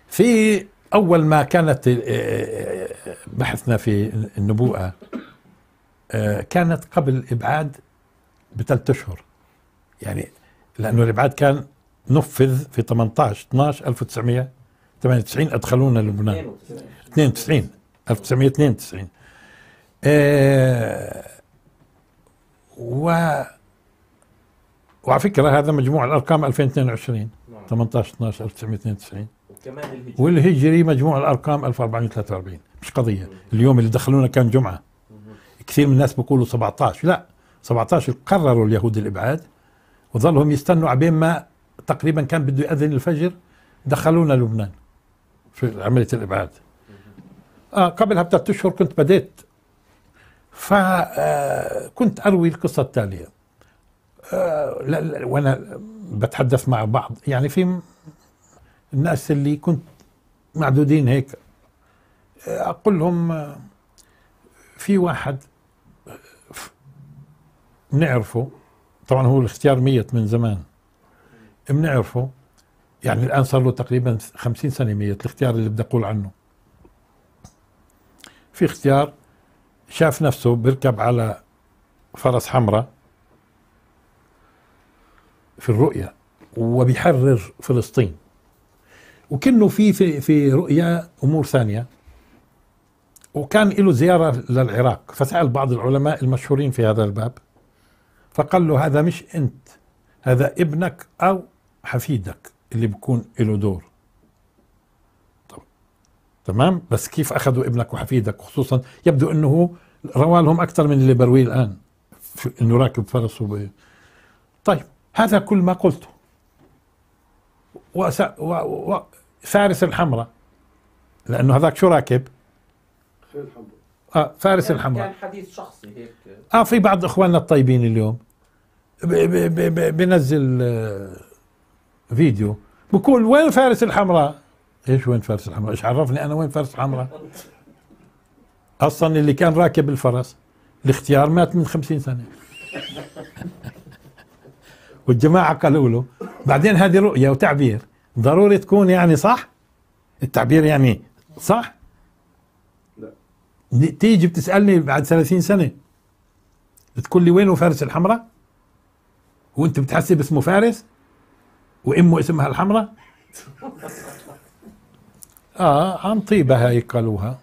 في أول ما كانت آه، آه، آه، بحثنا في النبوءة كانت قبل الإبعاد بثلاث أشهر يعني لأنه الإبعاد كان نفذ في 18 12 1998 أدخلونا لبنان 92 1992 و وعلى فكرة هذا مجموع الأرقام 2022 18 12 1992 كمان الهجري والهجري مجموع الارقام 1443 مش قضيه اليوم اللي دخلونا كان جمعه كثير من الناس بيقولوا 17 لا 17 قرروا اليهود الابعاد وظلهم يستنوا عبين ما تقريبا كان بده ياذن الفجر دخلونا لبنان في عمليه الابعاد آه قبلها بثلاث اشهر كنت بديت فكنت آه، اروي القصه التاليه آه لا لا وانا بتحدث مع بعض يعني في الناس اللي كنت معدودين هيك اقول لهم في واحد بنعرفه طبعا هو الاختيار ميت من زمان بنعرفه يعني الان صار له تقريبا خمسين سنه ميت الاختيار اللي بدي اقول عنه في اختيار شاف نفسه بيركب على فرس حمراء في الرؤيا وبيحرر فلسطين وكانه في في في رؤيا امور ثانيه وكان له زياره للعراق فسال بعض العلماء المشهورين في هذا الباب فقال له هذا مش انت هذا ابنك او حفيدك اللي بكون له دور طب. تمام بس كيف اخذوا ابنك وحفيدك خصوصا يبدو انه روالهم اكثر من اللي برويه الان انه راكب فرس وب... طيب هذا كل ما قلته وأس... و... و... فارس الحمراء لانه هذاك شو راكب؟ خيل حمراء اه فارس يعني الحمراء كان حديث شخصي هيك اه في بعض اخواننا الطيبين اليوم بنزل آه، فيديو بقول وين فارس الحمراء؟ ايش وين فارس الحمراء؟ ايش عرفني انا وين فارس الحمراء؟ اصلا اللي كان راكب الفرس الاختيار مات من خمسين سنه والجماعه قالوا له بعدين هذه رؤيه وتعبير ضروري تكون يعني صح التعبير يعني صح لا تيجي بتسألني بعد 30 سنة بتقول لي وينه فارس الحمراء وانت بتحسب اسمه فارس وامه اسمها الحمراء اه عن طيبة هاي قالوها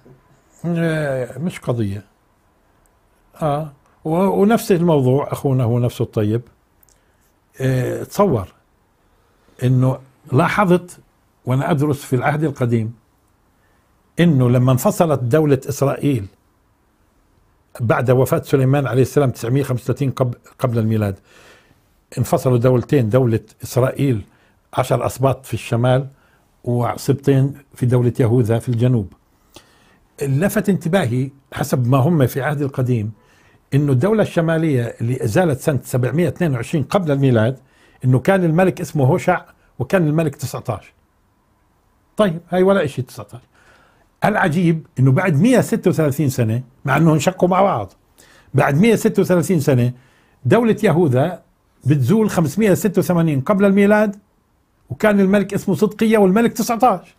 آه، مش قضية اه ونفس الموضوع اخونا هو نفسه الطيب آه، تصور انه لاحظت وانا ادرس في العهد القديم انه لما انفصلت دوله اسرائيل بعد وفاه سليمان عليه السلام 935 قبل الميلاد انفصلوا دولتين دوله اسرائيل عشر اسباط في الشمال وسبطين في دوله يهوذا في الجنوب لفت انتباهي حسب ما هم في عهد القديم انه الدوله الشماليه اللي ازالت سنه 722 قبل الميلاد انه كان الملك اسمه هوشع وكان الملك 19 طيب هاي ولا شيء 19 العجيب انه بعد 136 سنه مع انه انشقوا مع بعض بعد 136 سنه دوله يهوذا بتزول 586 قبل الميلاد وكان الملك اسمه صدقية والملك 19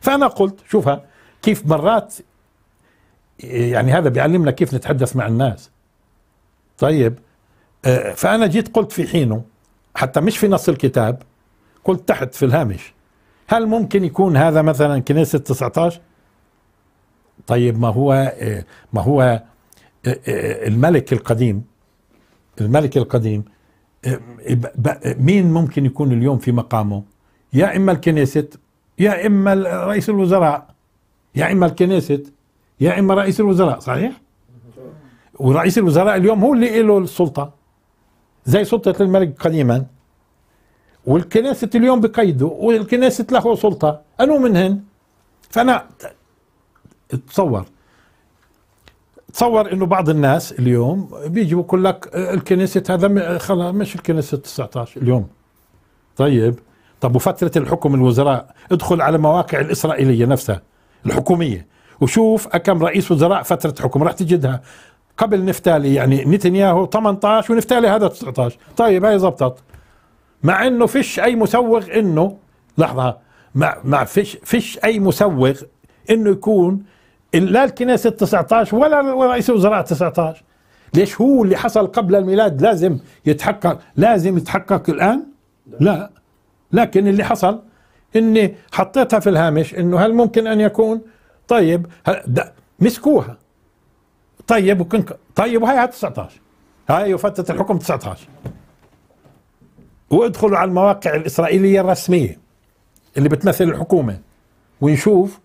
فأنا قلت شوفها كيف مرات يعني هذا بيعلمنا كيف نتحدث مع الناس طيب آه، فأنا جيت قلت في حينه حتى مش في نص الكتاب قلت تحت في الهامش هل ممكن يكون هذا مثلا كنيسة 19 طيب ما هو ما هو الملك القديم الملك القديم مين ممكن يكون اليوم في مقامه يا إما الكنيسة يا إما رئيس الوزراء يا إما الكنيسة يا إما رئيس الوزراء صحيح ورئيس الوزراء اليوم هو اللي له السلطة زي سلطة الملك قديما والكنيسة اليوم بقيده والكنيسة له سلطة أنو منهن فأنا تصور تصور انه بعض الناس اليوم بيجي بقول لك الكنيسة هذا خلاص مش الكنيسة 19 اليوم طيب طب وفترة الحكم الوزراء ادخل على مواقع الإسرائيلية نفسها الحكومية وشوف كم رئيس وزراء فترة حكم راح تجدها قبل نفتالي يعني نتنياهو 18 ونفتالي هذا 19 طيب هاي زبطت مع انه فيش اي مسوغ انه لحظه مع مع فيش فيش اي مسوغ انه يكون لا الكنيسه 19 ولا رئيس الوزراء 19 ليش هو اللي حصل قبل الميلاد لازم يتحقق لازم يتحقق الان لا لكن اللي حصل اني حطيتها في الهامش انه هل ممكن ان يكون طيب مسكوها طيب وكنك طيب وهي 19 هاي فتره الحكم 19 وادخلوا على المواقع الاسرائيليه الرسميه اللي بتمثل الحكومه ونشوف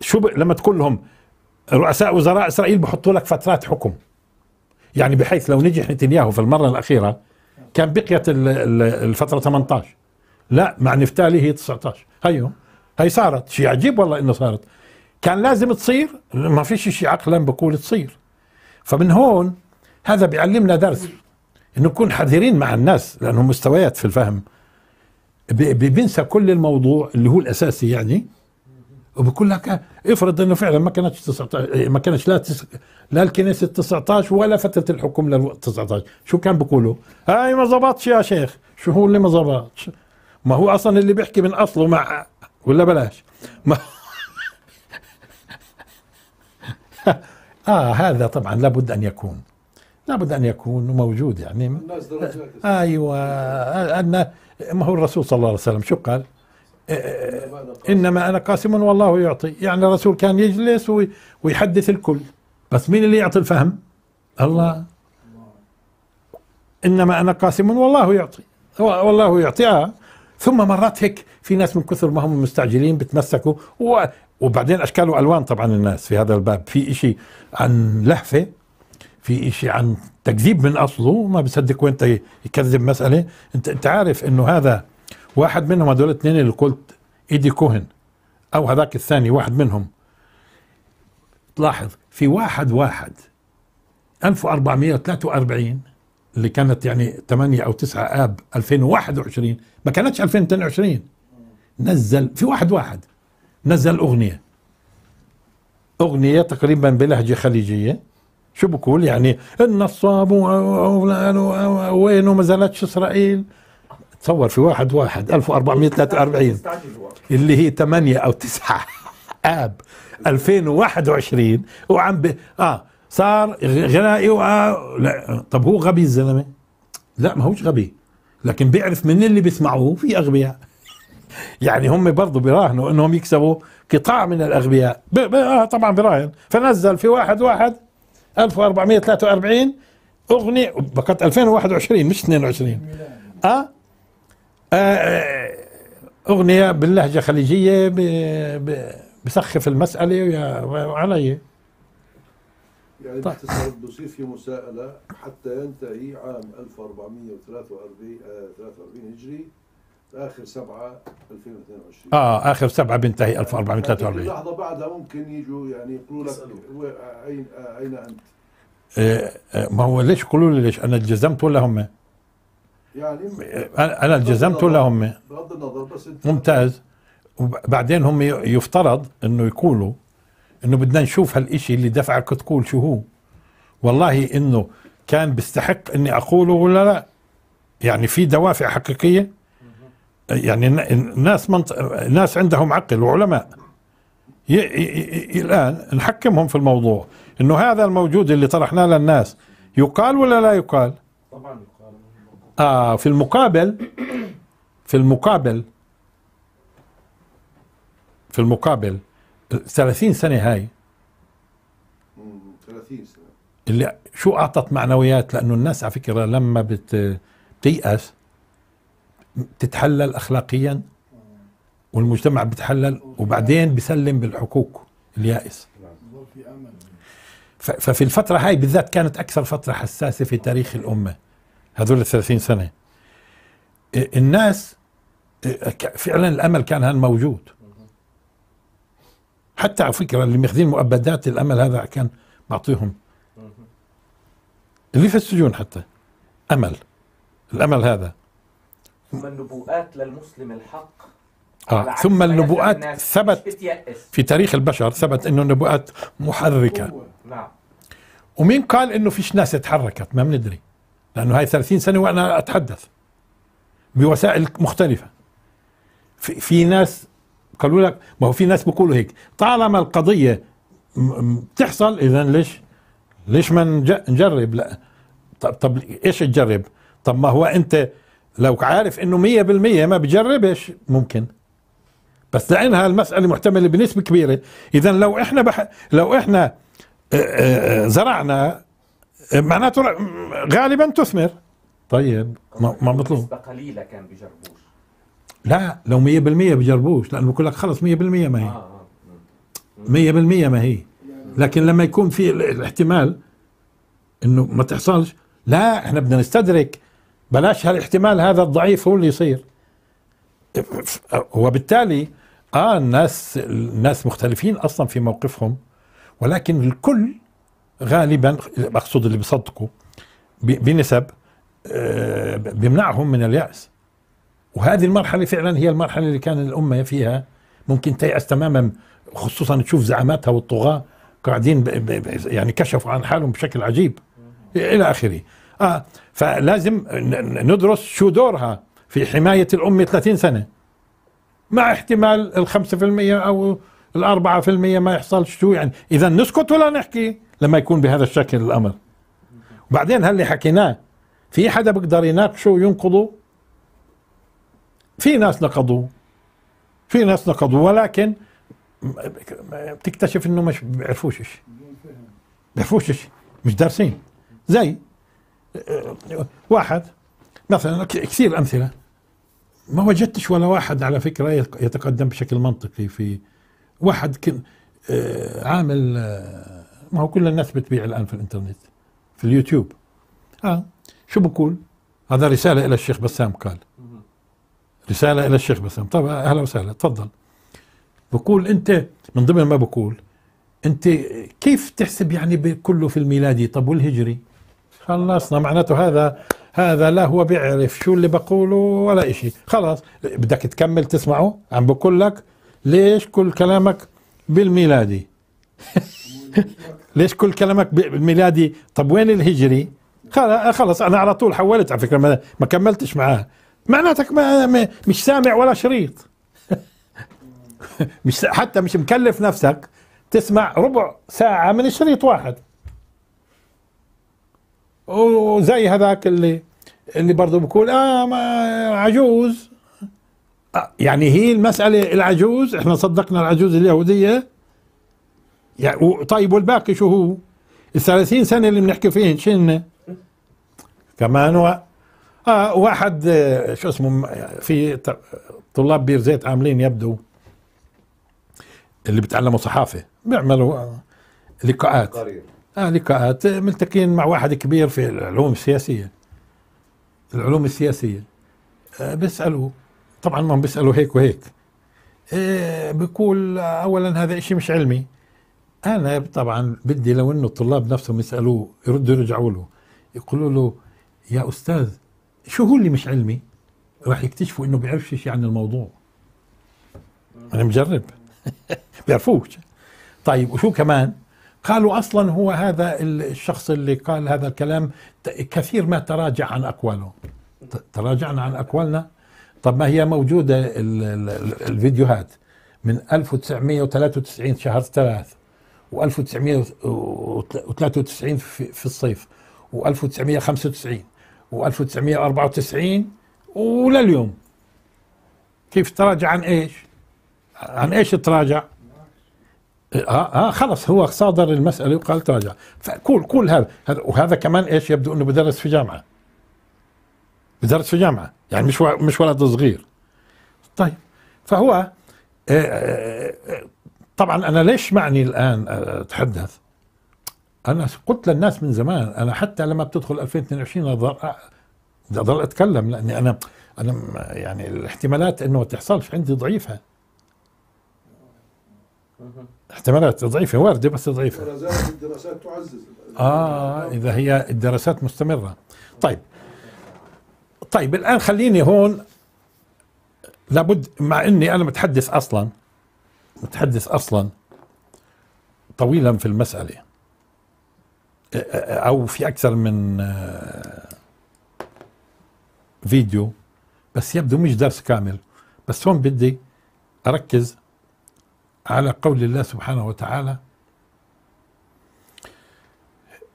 شو ب... لما تقول لهم رؤساء وزراء اسرائيل بحطوا لك فترات حكم يعني بحيث لو نجح نتنياهو في المره الاخيره كان بقيت الفتره 18 لا مع نفتالي هي 19 هيو هي صارت شيء عجيب والله انه صارت كان لازم تصير ما فيش شيء عقلا بقول تصير فمن هون هذا بيعلمنا درس انه نكون حذرين مع الناس لانه مستويات في الفهم بينسى كل الموضوع اللي هو الاساسي يعني وبقول لك افرض انه فعلا ما كانتش 19 ما كانتش لا تس... لا الكنيسه 19 ولا فتره الحكم لل 19 شو كان بيقولوا؟ هاي ما زبطش يا شيخ شو هو اللي ما زبطش؟ ما هو اصلا اللي بيحكي من اصله مع ولا بلاش ما آه هذا طبعا لابد أن يكون لابد أن يكون موجود يعني الناس أيوة أن ما هو الرسول صلى الله عليه وسلم شو قال إنما أنا قاسم والله يعطي يعني الرسول كان يجلس ويحدث الكل بس مين اللي يعطي الفهم الله إنما أنا قاسم والله يعطي والله يعطي آه. ثم مرات هيك في ناس من كثر ما هم مستعجلين بتمسكوا وبعدين اشكال والوان طبعا الناس في هذا الباب في إشي عن لهفه في إشي عن تكذيب من اصله ما بصدق وين يكذب مساله انت انت عارف انه هذا واحد منهم هذول الاثنين اللي قلت ايدي كوهن او هذاك الثاني واحد منهم تلاحظ في واحد واحد 1443 اللي كانت يعني 8 او 9 اب 2021 ما كانتش 2022 نزل في واحد واحد نزل أغنية أغنية تقريبا بلهجة خليجية شو بقول يعني النصاب وين وما زالتش إسرائيل تصور في واحد واحد 1443 اللي هي 8 أو 9 آب 2021 وعم ب... آه صار غنائي و... آه. لا طب هو غبي الزلمة لا ما هوش غبي لكن بيعرف من اللي بيسمعوه في أغبياء يعني هم برضه بيراهنوا انهم يكسبوا قطاع من الاغبياء آه طبعا براهن فنزل في واحد واحد 1443 اغنيه فقط 2021 مش 22 آه؟, اه, آه اغنيه باللهجه خليجيه بسخف المساله ويا... وعلي يعني باختصار طيب. بضيف في مساءله حتى ينتهي عام 1443 43 آه، هجري اخر سبعه 2022 اه اخر سبعه بينتهي 1443 لحظه بعدها ممكن يجوا يعني يقولوا لك اين اين انت؟ آه، آه، ما هو ليش يقولوا لي ليش انا التزمت ولا هم؟ يعني آه، انا التزمت ولا هم؟ بغض النظر بس انت يعني ممتاز وبعدين هم يفترض انه يقولوا انه بدنا نشوف هالشيء اللي دفعك تقول شو هو والله انه كان بيستحق اني اقوله ولا لا يعني في دوافع حقيقيه يعني الناس منط... ناس عندهم عقل وعلماء ي... ي... ي... الآن نحكمهم في الموضوع انه هذا الموجود اللي طرحناه للناس يقال ولا لا يقال طبعا يقال آه في المقابل في المقابل في المقابل 30 سنة هاي 30 سنة اللي شو أعطت معنويات لأنه الناس على فكرة لما بت بتيأس تتحلل اخلاقيا والمجتمع بتحلل وبعدين بسلم بالحقوق اليائس ففي الفترة هاي بالذات كانت أكثر فترة حساسة في تاريخ الأمة هذول الثلاثين سنة الناس فعلا الأمل كان هان موجود حتى على فكرة اللي ماخذين مؤبدات الأمل هذا كان معطيهم اللي في السجون حتى أمل الأمل هذا ثم النبوءات للمسلم الحق آه. ثم النبوءات ثبت في تاريخ البشر ثبت انه النبوءات محركه نعم ومين قال انه فيش ناس تحركت ما بندري لانه هاي 30 سنه وانا اتحدث بوسائل مختلفه في, في ناس قالوا لك ما هو في ناس بيقولوا هيك طالما القضيه بتحصل اذا ليش ليش ما نجرب لا طب, طب ايش تجرب طب ما هو انت لو عارف انه مية بالمية ما بجربش ممكن بس لانها المساله محتمله بنسبه كبيره اذا لو احنا بح... لو احنا آه، آه، زرعنا آه، معناته غالبا تثمر طيب ما, مطلوب نسبه قليله كان بجربوش لا لو 100% بجربوش لانه بقول لك خلص 100% ما هي 100% ما هي لكن لما يكون في الاحتمال انه ما تحصلش لا احنا بدنا نستدرك بلاش هالاحتمال هذا الضعيف هو اللي يصير وبالتالي اه الناس الناس مختلفين اصلا في موقفهم ولكن الكل غالبا اقصد اللي بيصدقوا بنسب آه بيمنعهم من الياس وهذه المرحله فعلا هي المرحله اللي كان الامه فيها ممكن تيأس تماما خصوصا تشوف زعاماتها والطغاه قاعدين يعني كشفوا عن حالهم بشكل عجيب الى اخره آه فلازم ندرس شو دورها في حماية الأمة 30 سنة مع احتمال الخمسة في المية أو الأربعة في المية ما يحصلش شو يعني إذا نسكت ولا نحكي لما يكون بهذا الشكل الأمر وبعدين هل اللي حكيناه في حدا بقدر يناقشه وينقضه في ناس نقضوه في ناس نقضوه ولكن بتكتشف انه مش بيعرفوش اشي بيعرفوش اشي مش دارسين زي واحد مثلا كثير امثله ما وجدتش ولا واحد على فكره يتقدم بشكل منطقي في واحد كن آه، عامل آه، ما هو كل الناس بتبيع الان في الانترنت في اليوتيوب اه شو بقول هذا رساله الى الشيخ بسام قال رساله الى الشيخ بسام طبعا اهلا وسهلا تفضل بقول انت من ضمن ما بقول انت كيف تحسب يعني كله في الميلادي طب والهجري خلصنا معناته هذا هذا لا هو بيعرف شو اللي بقوله ولا إشي خلاص بدك تكمل تسمعه عم بقول لك ليش كل كلامك بالميلادي ليش كل كلامك بالميلادي طب وين الهجري خلاص انا على طول حولت على فكره ما كملتش معاه معناتك ما مش سامع ولا شريط مش حتى مش مكلف نفسك تسمع ربع ساعه من شريط واحد وزي هذاك اللي اللي برضه بقول اه ما عجوز آه، يعني هي المسألة العجوز احنا صدقنا العجوز اليهودية يعني طيب والباقي شو هو ال 30 سنة اللي بنحكي فيهن شن كمان و... آه واحد آه، شو اسمه في طلاب بير زيت عاملين يبدو اللي بتعلموا صحافة بيعملوا آه، لقاءات آه لقاءات ملتقين مع واحد كبير في العلوم السياسية العلوم السياسية آه بسألوا طبعا ما بيسألوا هيك وهيك آه بيقول أولا هذا إشي مش علمي أنا طبعا بدي لو إنه الطلاب نفسهم يسألوه يردوا يرجعوا له يقولوا له يا أستاذ شو هو اللي مش علمي راح يكتشفوا إنه بيعرفش شيء عن الموضوع أنا مجرب بيعرفوش طيب وشو كمان قالوا اصلا هو هذا الشخص اللي قال هذا الكلام كثير ما تراجع عن اقواله تراجعنا عن اقوالنا طب ما هي موجوده الفيديوهات من 1993 شهر 3 و1993 في الصيف و1995 و1994 ولليوم كيف تراجع عن ايش؟ عن ايش تراجع؟ اه اه خلص هو صادر المساله وقال تراجع فكل كل هذا وهذا كمان ايش يبدو انه بدرس في جامعه بدرس في جامعه يعني مش مش ولد صغير طيب فهو آه، آه، آه، طبعا انا ليش معني الان اتحدث انا قلت للناس من زمان انا حتى لما بتدخل 2022 اضل اضل اتكلم لاني انا انا يعني الاحتمالات انه ما تحصلش عندي ضعيفه احتمالات ضعيفة واردة بس ضعيفة الدراسات تعزز آه إذا هي الدراسات مستمرة طيب طيب الآن خليني هون لابد مع أني أنا متحدث أصلا متحدث أصلا طويلا في المسألة أو في أكثر من آه، فيديو بس يبدو مش درس كامل بس هون بدي أركز على قول الله سبحانه وتعالى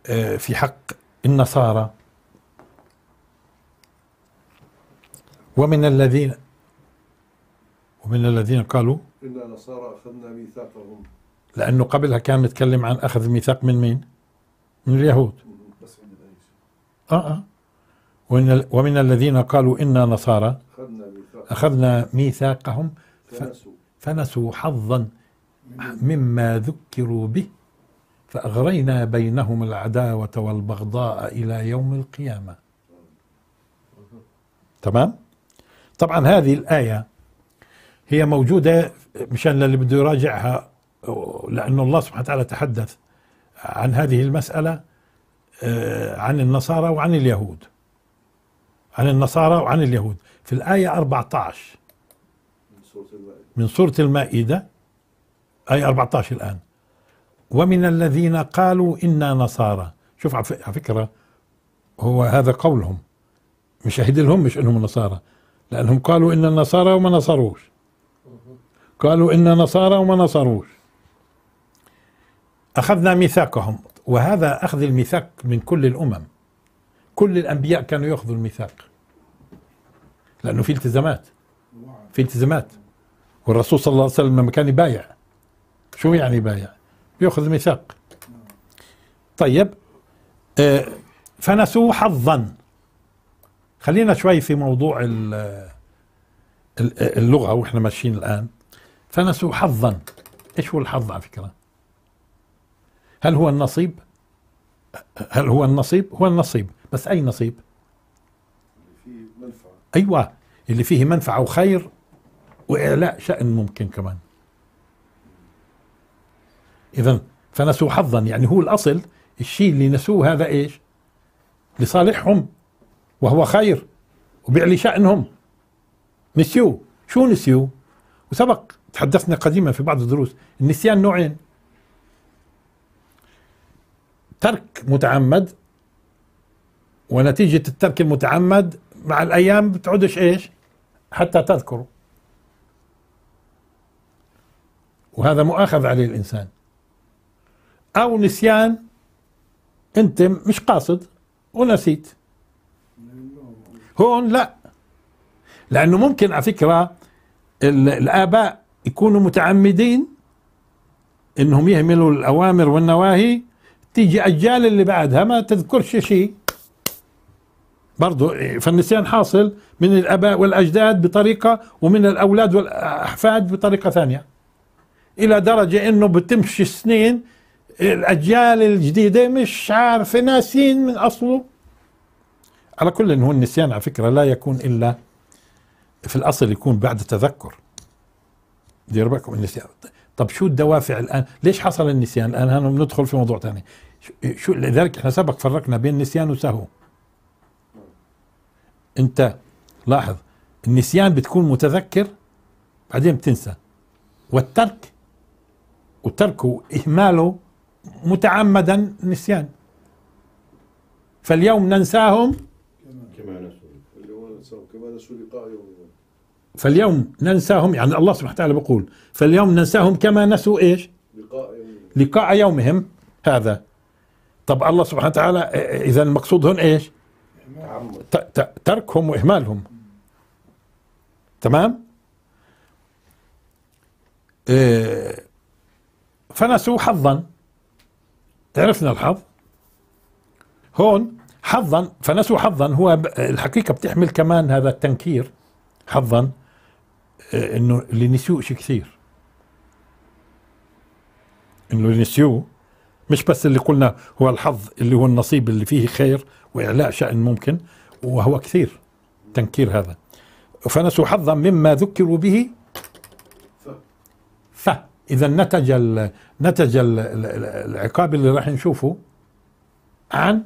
آه، في حق النصارى ومن الذين ومن الذين قالوا إنا نصارى أخذنا ميثاقهم لأنه قبلها كان متكلم عن أخذ ميثاق من مين؟ من اليهود آه آه ومن, ومن الذين قالوا إنا نصارى أخذنا ميثاقهم فنسوا فنسوا حظا مما ذكروا به فأغرينا بينهم العداوة والبغضاء إلى يوم القيامة تمام طبعا هذه الآية هي موجودة مشان اللي بده يراجعها لأن الله سبحانه وتعالى تحدث عن هذه المسألة آه، عن النصارى وعن اليهود عن النصارى وعن اليهود في الآية 14 من سورة المائدة اي 14 الآن ومن الذين قالوا إنا نصارى شوف على فكرة هو هذا قولهم مشاهد لهم مش انهم نصارى لانهم قالوا ان النصارى وما نصروش قالوا ان نصارى وما نصروش اخذنا ميثاقهم وهذا اخذ الميثاق من كل الامم كل الانبياء كانوا ياخذوا الميثاق لانه في التزامات في التزامات والرسول صلى الله عليه وسلم لما كان يبايع شو يعني بايع يعني؟ بيأخذ ميثاق طيب آه، فنسوه حظا خلينا شوي في موضوع اللغة وإحنا ماشيين الآن فنسوا حظا إيش هو الحظ على فكرة هل هو النصيب هل هو النصيب هو النصيب بس أي نصيب اللي فيه منفعة أيوة اللي فيه منفعة وخير وإعلاء شأن ممكن كمان اذا فنسوا حظا يعني هو الاصل الشيء اللي نسوه هذا ايش لصالحهم وهو خير وبعلي شأنهم نسيوه شو نسيوه وسبق تحدثنا قديما في بعض الدروس النسيان نوعين ترك متعمد ونتيجة الترك المتعمد مع الأيام بتعودش إيش حتى تذكره وهذا مؤاخذ عليه الإنسان أو نسيان أنت مش قاصد ونسيت هون لا لأنه ممكن على فكرة الآباء يكونوا متعمدين انهم يهملوا الاوامر والنواهي تيجي اجيال اللي بعدها ما تذكرش شيء برضو فالنسيان حاصل من الاباء والاجداد بطريقه ومن الاولاد والاحفاد بطريقه ثانيه الى درجه انه بتمشي السنين الاجيال الجديده مش عارفه ناسين من اصله على كل إن هو النسيان على فكره لا يكون الا في الاصل يكون بعد تذكر دير بالكم النسيان طب شو الدوافع الان ليش حصل النسيان الان هنا بندخل في موضوع ثاني شو لذلك احنا سبق فرقنا بين نسيان وسهو انت لاحظ النسيان بتكون متذكر بعدين بتنسى والترك وتركه اهماله متعمدا نسيان فاليوم ننساهم كما نسوا كما نسوا لقاء فاليوم ننساهم يعني الله سبحانه وتعالى بيقول فاليوم ننساهم كما نسوا ايش؟ لقاء يومهم لقاء يومهم هذا طب الله سبحانه وتعالى اذا المقصود هون ايش؟ تركهم واهمالهم تمام؟ إيه، فنسوا حظا عرفنا الحظ هون حظا فنسوا حظا هو الحقيقه بتحمل كمان هذا التنكير حظا آه، انه اللي نسيوه شيء كثير انه اللي نسيوه مش بس اللي قلنا هو الحظ اللي هو النصيب اللي فيه خير واعلاء شأن ممكن وهو كثير تنكير هذا فنسوا حظا مما ذكروا به ف اذا نتج الـ نتج الـ العقاب اللي راح نشوفه عن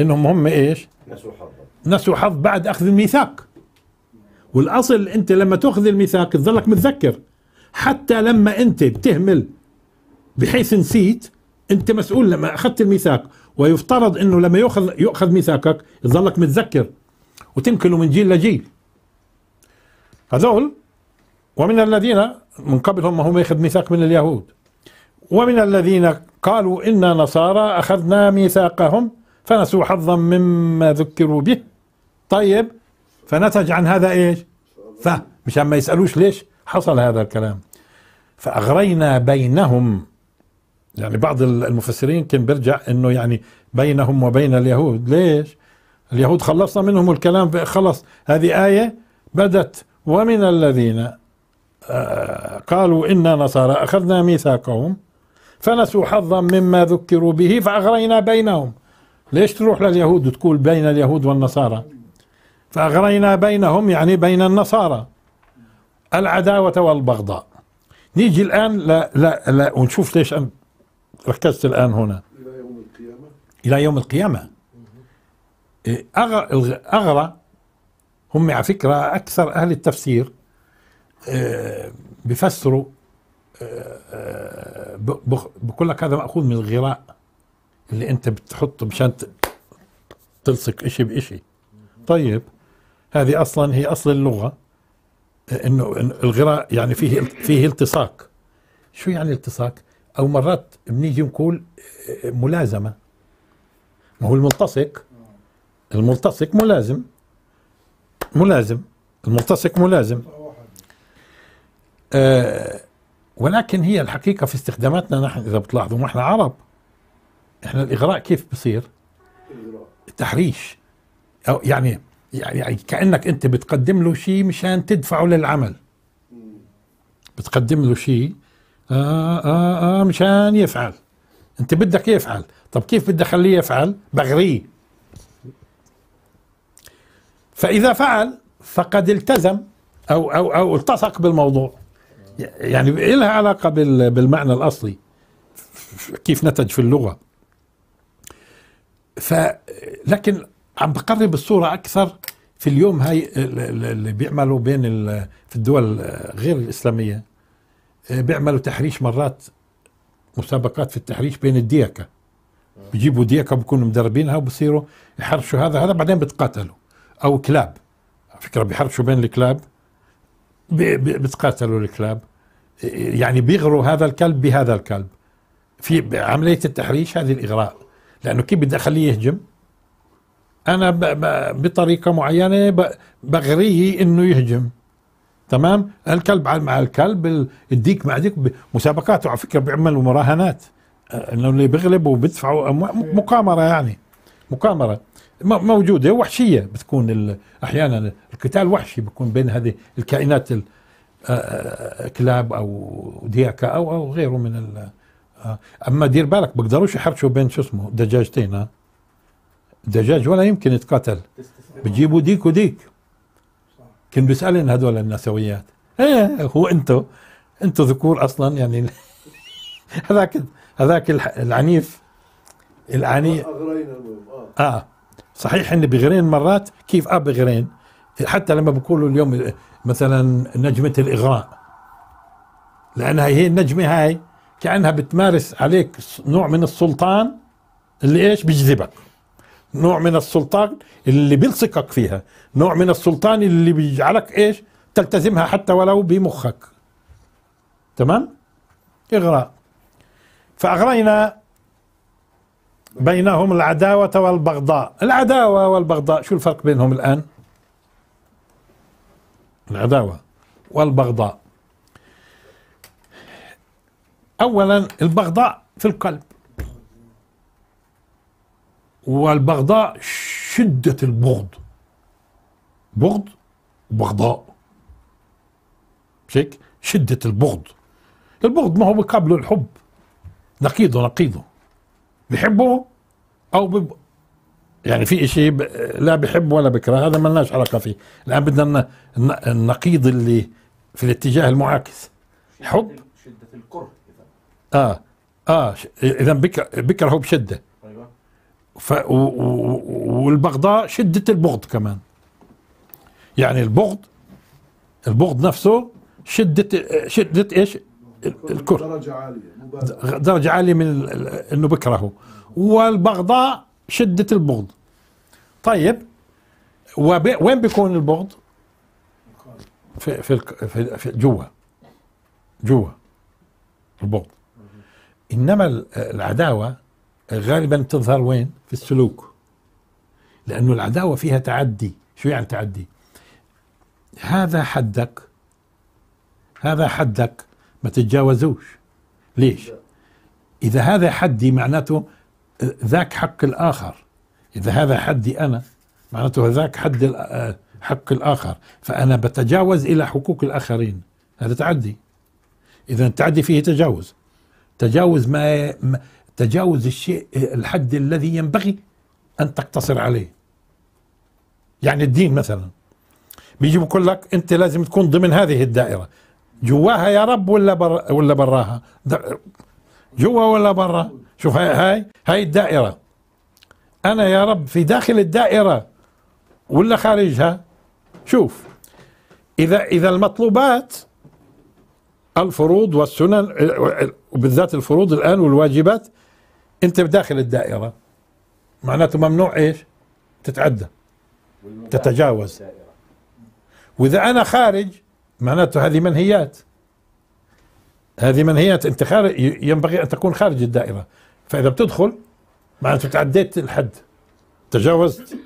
انهم هم ايش؟ نسوا حظ نسوا حظ بعد اخذ الميثاق والاصل انت لما تاخذ الميثاق تظلك متذكر حتى لما انت بتهمل بحيث نسيت انت مسؤول لما اخذت الميثاق ويفترض انه لما يؤخذ يؤخذ ميثاقك يظلك متذكر وتنقله من جيل لجيل هذول ومن الذين من قبلهم هم يخذ ميثاق من اليهود ومن الذين قالوا إنا نصارى أخذنا ميثاقهم فنسوا حظا مما ذكروا به طيب فنتج عن هذا إيش فمشان ما يسألوش ليش حصل هذا الكلام فأغرينا بينهم يعني بعض المفسرين كان بيرجع انه يعني بينهم وبين اليهود ليش اليهود خلصنا منهم الكلام خلص هذه آية بدت ومن الذين قالوا إنا نصارى أخذنا ميثاقهم فنسوا حظا مما ذكروا به فأغرينا بينهم ليش تروح لليهود وتقول بين اليهود والنصارى فأغرينا بينهم يعني بين النصارى العداوة والبغضاء نيجي الآن لا لا لا ونشوف ليش أنا ركزت الآن هنا إلى يوم القيامة إلى يوم القيامة إيه، أغرى هم على فكرة أكثر أهل التفسير آه، بفسروا آه، آه، بقول لك هذا مأخوذ من الغراء اللي أنت بتحطه مشان تلصق شيء بشيء طيب هذه أصلا هي أصل اللغة إنه الغراء يعني فيه فيه التصاق شو يعني التصاق؟ أو مرات بنيجي نقول ملازمة ما هو الملتصق الملتصق ملازم ملازم الملتصق ملازم آه، ولكن هي الحقيقه في استخداماتنا نحن اذا بتلاحظوا ما احنا عرب احنا الاغراء كيف بصير؟ تحريش او يعني يعني كانك انت بتقدم له شيء مشان تدفعه للعمل بتقدم له شيء آه آه آه مشان يفعل انت بدك يفعل طب كيف بدي اخليه يفعل بغريه فاذا فعل فقد التزم او او او التصق بالموضوع يعني لها علاقه بالمعنى الاصلي كيف نتج في اللغه ف لكن عم بقرب الصوره اكثر في اليوم هاي اللي بيعملوا بين في الدول غير الاسلاميه بيعملوا تحريش مرات مسابقات في التحريش بين الديكه بيجيبوا ديكه بيكونوا مدربينها وبصيروا يحرشوا هذا هذا بعدين بتقاتلوا او كلاب على فكره بيحرشوا بين الكلاب بتقاتلوا الكلاب يعني بيغروا هذا الكلب بهذا الكلب في عملية التحريش هذه الإغراء لأنه كيف بدي أخليه يهجم أنا بطريقة معينة بغريه إنه يهجم تمام الكلب مع الكلب الديك مع ديك مسابقات وعلى فكرة بيعملوا مراهنات انه اللي بيغلب وبيدفعوا مقامره يعني مقامره موجوده وحشيه بتكون احيانا القتال وحشي بيكون بين هذه الكائنات كلاب او دياكه او او غيره من ال اما دير بالك بقدروش يحرشوا بين شو اسمه دجاجتين ها دجاج ولا يمكن يتقتل بجيبوا ديك وديك كان بيسالن هذول النسويات ايه هو انتو انتو ذكور اصلا يعني هذاك هذاك العنيف العنيف آه. اه صحيح انه بغرين مرات كيف اه بغرين حتى لما بقولوا اليوم مثلا نجمة الإغراء لأنها هي النجمة هاي كأنها بتمارس عليك نوع من السلطان اللي إيش بيجذبك نوع من السلطان اللي بيلصقك فيها نوع من السلطان اللي بيجعلك إيش تلتزمها حتى ولو بمخك تمام إغراء فأغرينا بينهم العداوة والبغضاء العداوة والبغضاء شو الفرق بينهم الآن العداوة والبغضاء أولا البغضاء في القلب والبغضاء شدة البغض بغض وبغضاء شيك شدة البغض البغض ما هو بقابله الحب نقيضه نقيضه بيحبه أو يعني في شيء ب... لا بحب ولا بكره هذا ما لناش علاقه فيه الان بدنا النقيض اللي في الاتجاه المعاكس حب شده الكره اه اه اذا بكره بكرهه بشده ايوه ف... و... و... والبغضاء شده البغض كمان يعني البغض البغض نفسه شده شده ايش الكره درجه عاليه درجه عاليه من انه بكرهه والبغضاء شده البغض طيب وين بيكون البغض في في في, في جوا جوا البغض انما العداوه غالبا تظهر وين في السلوك لانه العداوه فيها تعدي شو يعني تعدي هذا حدك هذا حدك ما تتجاوزوش ليش اذا هذا حدي معناته ذاك حق الآخر إذا هذا حدي أنا معناته ذاك حد آه، حق الآخر فأنا بتجاوز إلى حقوق الآخرين هذا تعدي إذا التعدي فيه تجاوز تجاوز ما تجاوز الشيء الحد الذي ينبغي أن تقتصر عليه يعني الدين مثلا بيجي بيقول لك أنت لازم تكون ضمن هذه الدائرة جواها يا رب ولا بر ولا براها جوا ولا برا شوف هاي هاي هاي الدائرة أنا يا رب في داخل الدائرة ولا خارجها شوف إذا إذا المطلوبات الفروض والسنن وبالذات الفروض الآن والواجبات أنت بداخل الدائرة معناته ممنوع إيش تتعدى تتجاوز وإذا أنا خارج معناته هذه منهيات هذه منهيات أنت خارج ينبغي أن تكون خارج الدائرة فإذا بتدخل معناته تعديت الحد تجاوزت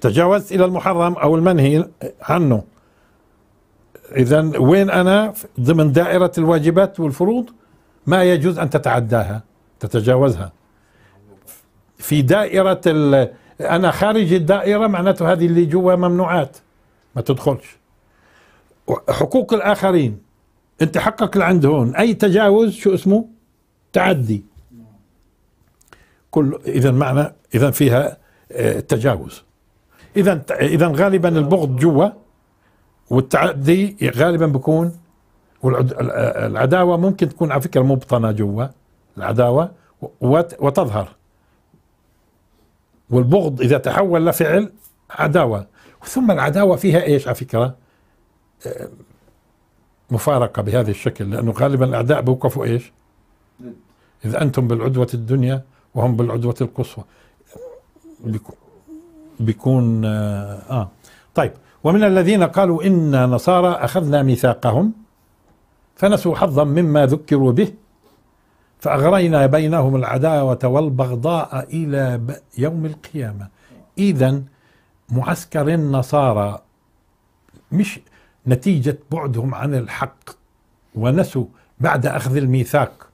تجاوزت إلى المحرم أو المنهي عنه إذا وين أنا ضمن دائرة الواجبات والفروض ما يجوز أن تتعداها تتجاوزها في دائرة أنا خارج الدائرة معناته هذه اللي جوا ممنوعات ما تدخلش حقوق الآخرين انت حقك لعند هون اي تجاوز شو اسمه تعدي كل اذا معنى اذا فيها آه، تجاوز اذا اذا غالبا البغض جوا والتعدي غالبا بيكون والعداوه آه، ممكن تكون على فكره مبطنه جوا العداوه وتظهر والبغض اذا تحول لفعل عداوه ثم العداوه فيها ايش على فكره آه، مفارقة بهذا الشكل لأنه غالبا الأعداء بوقفوا إيش إذا أنتم بالعدوة الدنيا وهم بالعدوة القصوى بيكون آه،, آه طيب ومن الذين قالوا إنا نصارى أخذنا ميثاقهم فنسوا حظا مما ذكروا به فأغرينا بينهم العداوة والبغضاء إلى يوم القيامة إذا معسكر النصارى مش نتيجة بعدهم عن الحق ونسوا بعد أخذ الميثاق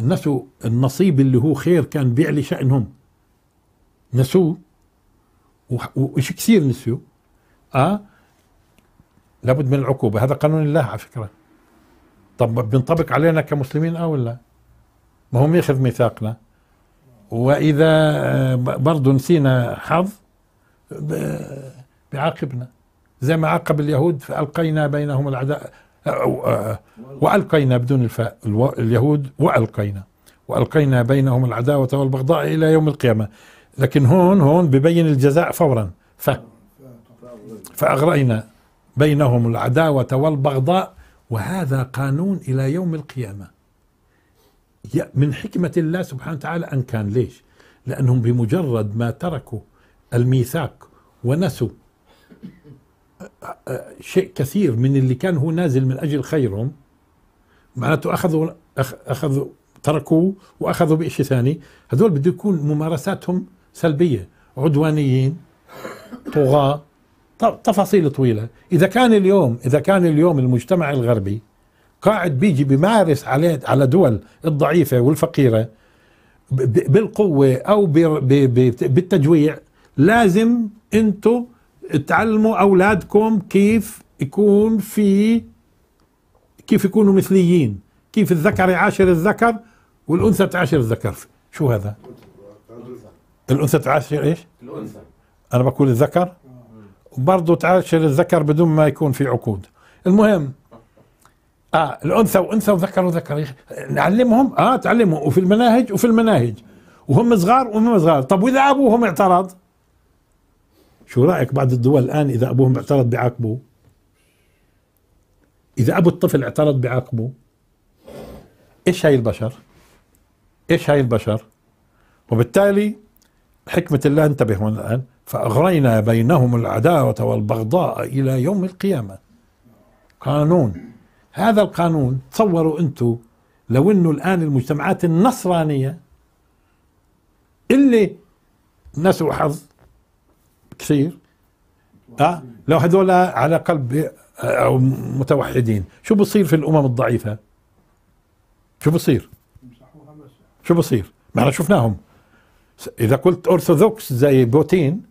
نسوا النصيب اللي هو خير كان بيعلي شأنهم نسوه وإيش كثير نسوا آه لابد من العقوبة هذا قانون الله على فكرة طب بينطبق علينا كمسلمين أو آه لا ما هو ياخذ ميثاقنا وإذا برضه نسينا حظ بيعاقبنا زي ما عاقب اليهود فألقينا بينهم العداء وألقينا بدون الفاء اليهود وألقينا وألقينا بينهم العداوة والبغضاء إلى يوم القيامة لكن هون هون ببين الجزاء فورا ف فأغرينا بينهم العداوة والبغضاء وهذا قانون إلى يوم القيامة من حكمة الله سبحانه وتعالى أن كان ليش لأنهم بمجرد ما تركوا الميثاق ونسوا شيء كثير من اللي كان هو نازل من أجل خيرهم معناته أخذوا أخذوا تركوه وأخذوا بشيء ثاني هذول بده يكون ممارساتهم سلبية عدوانيين طغاة تفاصيل طويلة إذا كان اليوم إذا كان اليوم المجتمع الغربي قاعد بيجي بمارس عليه على دول الضعيفة والفقيرة بالقوة أو بالتجويع لازم أنتم تعلموا اولادكم كيف يكون في كيف يكونوا مثليين كيف الذكر يعاشر الذكر والانثى تعاشر الذكر شو هذا الانثى تعاشر ايش الانثى انا بقول الذكر وبرضه تعاشر الذكر بدون ما يكون في عقود المهم اه الانثى وانثى وذكر وذكر نعلمهم اه تعلمهم وفي المناهج وفي المناهج وهم صغار وهم صغار طب واذا ابوهم اعترض شو رايك بعض الدول الان اذا ابوهم اعترض بعاقبه اذا ابو الطفل اعترض بعاقبه ايش هاي البشر ايش هاي البشر وبالتالي حكمة الله انتبه هون الآن فأغرينا بينهم العداوة والبغضاء إلى يوم القيامة قانون هذا القانون تصوروا أنتم لو أنه الآن المجتمعات النصرانية اللي نسوا حظ كثير اه لو هذول على قلب آه، او متوحدين شو بصير في الامم الضعيفه شو بصير شو بصير ما احنا شفناهم اذا قلت ارثوذكس زي بوتين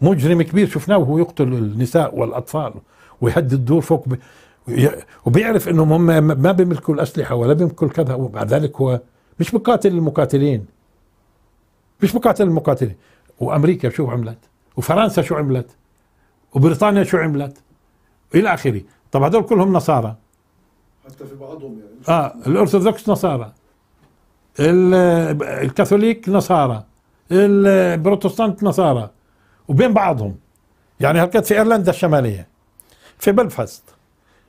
مجرم كبير شفناه وهو يقتل النساء والاطفال ويهدد الدور فوق ب... وبيعرف انهم هم ما بيملكوا الاسلحه ولا بيملكوا كذا ومع ذلك هو مش بقاتل المقاتلين مش بقاتل المقاتلين وامريكا شو عملت؟ وفرنسا شو عملت وبريطانيا شو عملت الى اخره طب هذول كلهم نصارى حتى في بعضهم يعني اه الارثوذكس نصارى الكاثوليك نصارى البروتستانت نصارى وبين بعضهم يعني هلقيت في ايرلندا الشماليه في بلفاست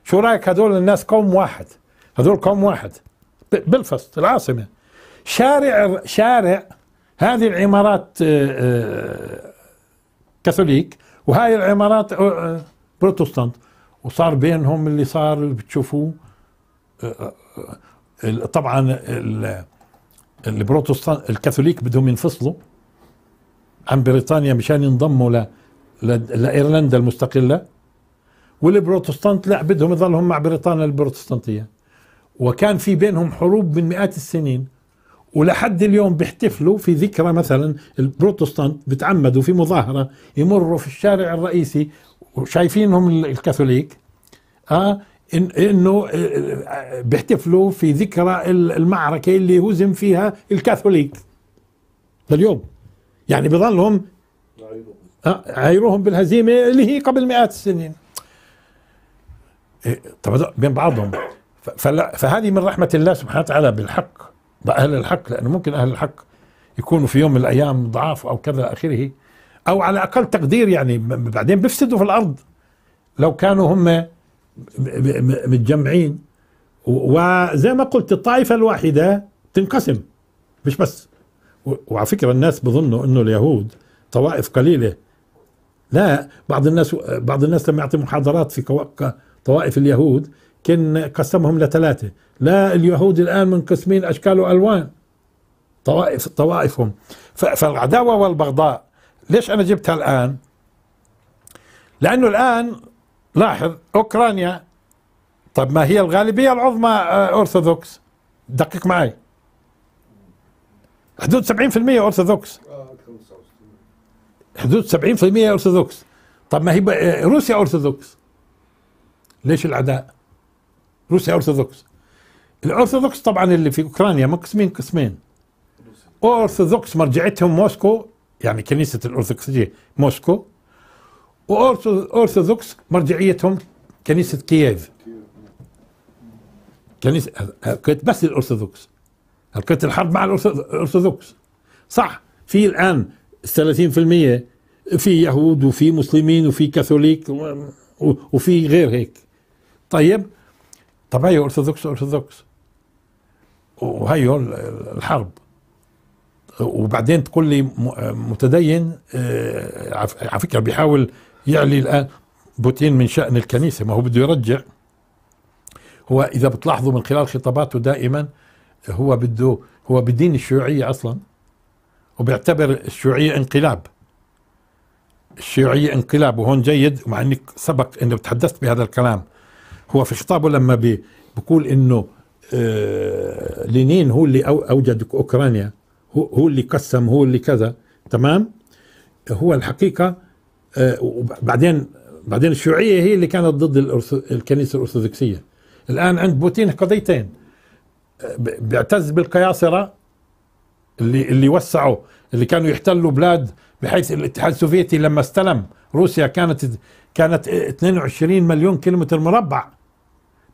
شو رايك هذول الناس قوم واحد هذول قوم واحد بلفاست العاصمه شارع شارع هذه العمارات آه، آه، كاثوليك وهاي العمارات أه، بروتستانت وصار بينهم اللي صار اللي بتشوفوه أه، أه، طبعا البروتستان الكاثوليك بدهم ينفصلوا عن بريطانيا مشان ينضموا ل لايرلندا المستقله والبروتستانت لا بدهم يظلهم مع بريطانيا البروتستانتيه وكان في بينهم حروب من مئات السنين ولحد اليوم بيحتفلوا في ذكرى مثلا البروتستانت بتعمدوا في مظاهرة يمروا في الشارع الرئيسي وشايفينهم الكاثوليك آه إن انه آه، آه، بيحتفلوا في ذكرى المعركة اللي هزم فيها الكاثوليك لليوم يعني بظلهم آه، عيروهم بالهزيمة اللي هي قبل مئات السنين إيه، طب بين بعضهم فهذه من رحمة الله سبحانه وتعالى بالحق بأهل الحق لأنه ممكن أهل الحق يكونوا في يوم من الأيام ضعاف أو كذا آخره أو على أقل تقدير يعني بعدين بيفسدوا في الأرض لو كانوا هم متجمعين وزي ما قلت الطائفة الواحدة تنقسم مش بس وعلى فكرة الناس بظنوا أنه اليهود طوائف قليلة لا بعض الناس بعض الناس لما يعطي محاضرات في طوائف اليهود كان قسمهم لثلاثة لا اليهود الآن منقسمين أشكال وألوان طوائف طوائفهم فالعداوة والبغضاء ليش أنا جبتها الآن لأنه الآن لاحظ أوكرانيا طب ما هي الغالبية العظمى أرثوذكس آه، دقق معي حدود 70% أرثوذكس حدود 70% أرثوذكس طب ما هي آه، روسيا أرثوذكس ليش العداء؟ روسيا أرثوذكس الأرثوذكس طبعا اللي في أوكرانيا مقسمين قسمين أرثوذكس مرجعتهم موسكو يعني كنيسة الأرثوذكسية موسكو وأرثوذكس مرجعيتهم كنيسة كييف كنيسة كنت بس الأرثوذكس كنت الحرب مع الأرثوذكس صح في الآن 30% في يهود وفي مسلمين وفي كاثوليك وفي غير هيك طيب طب هي أرثوذكس أرثوذكس وهي الحرب وبعدين تقول لي متدين آه، على فكره بيحاول يعلي الان بوتين من شان الكنيسه ما هو بده يرجع هو اذا بتلاحظوا من خلال خطاباته دائما هو بده هو بدين الشيوعيه اصلا وبيعتبر الشيوعيه انقلاب الشيوعيه انقلاب وهون جيد مع انك سبق انه تحدثت بهذا الكلام هو في خطابه لما بي بيقول انه آه، لينين هو اللي اوجد اوكرانيا هو, اللي قسم هو اللي كذا تمام هو الحقيقه آه، وبعدين بعدين الشيوعيه هي اللي كانت ضد الكنيسه الارثوذكسيه الان عند بوتين قضيتين آه، بيعتز بالقياصره اللي اللي وسعوا اللي كانوا يحتلوا بلاد بحيث الاتحاد السوفيتي لما استلم روسيا كانت كانت 22 مليون كيلومتر مربع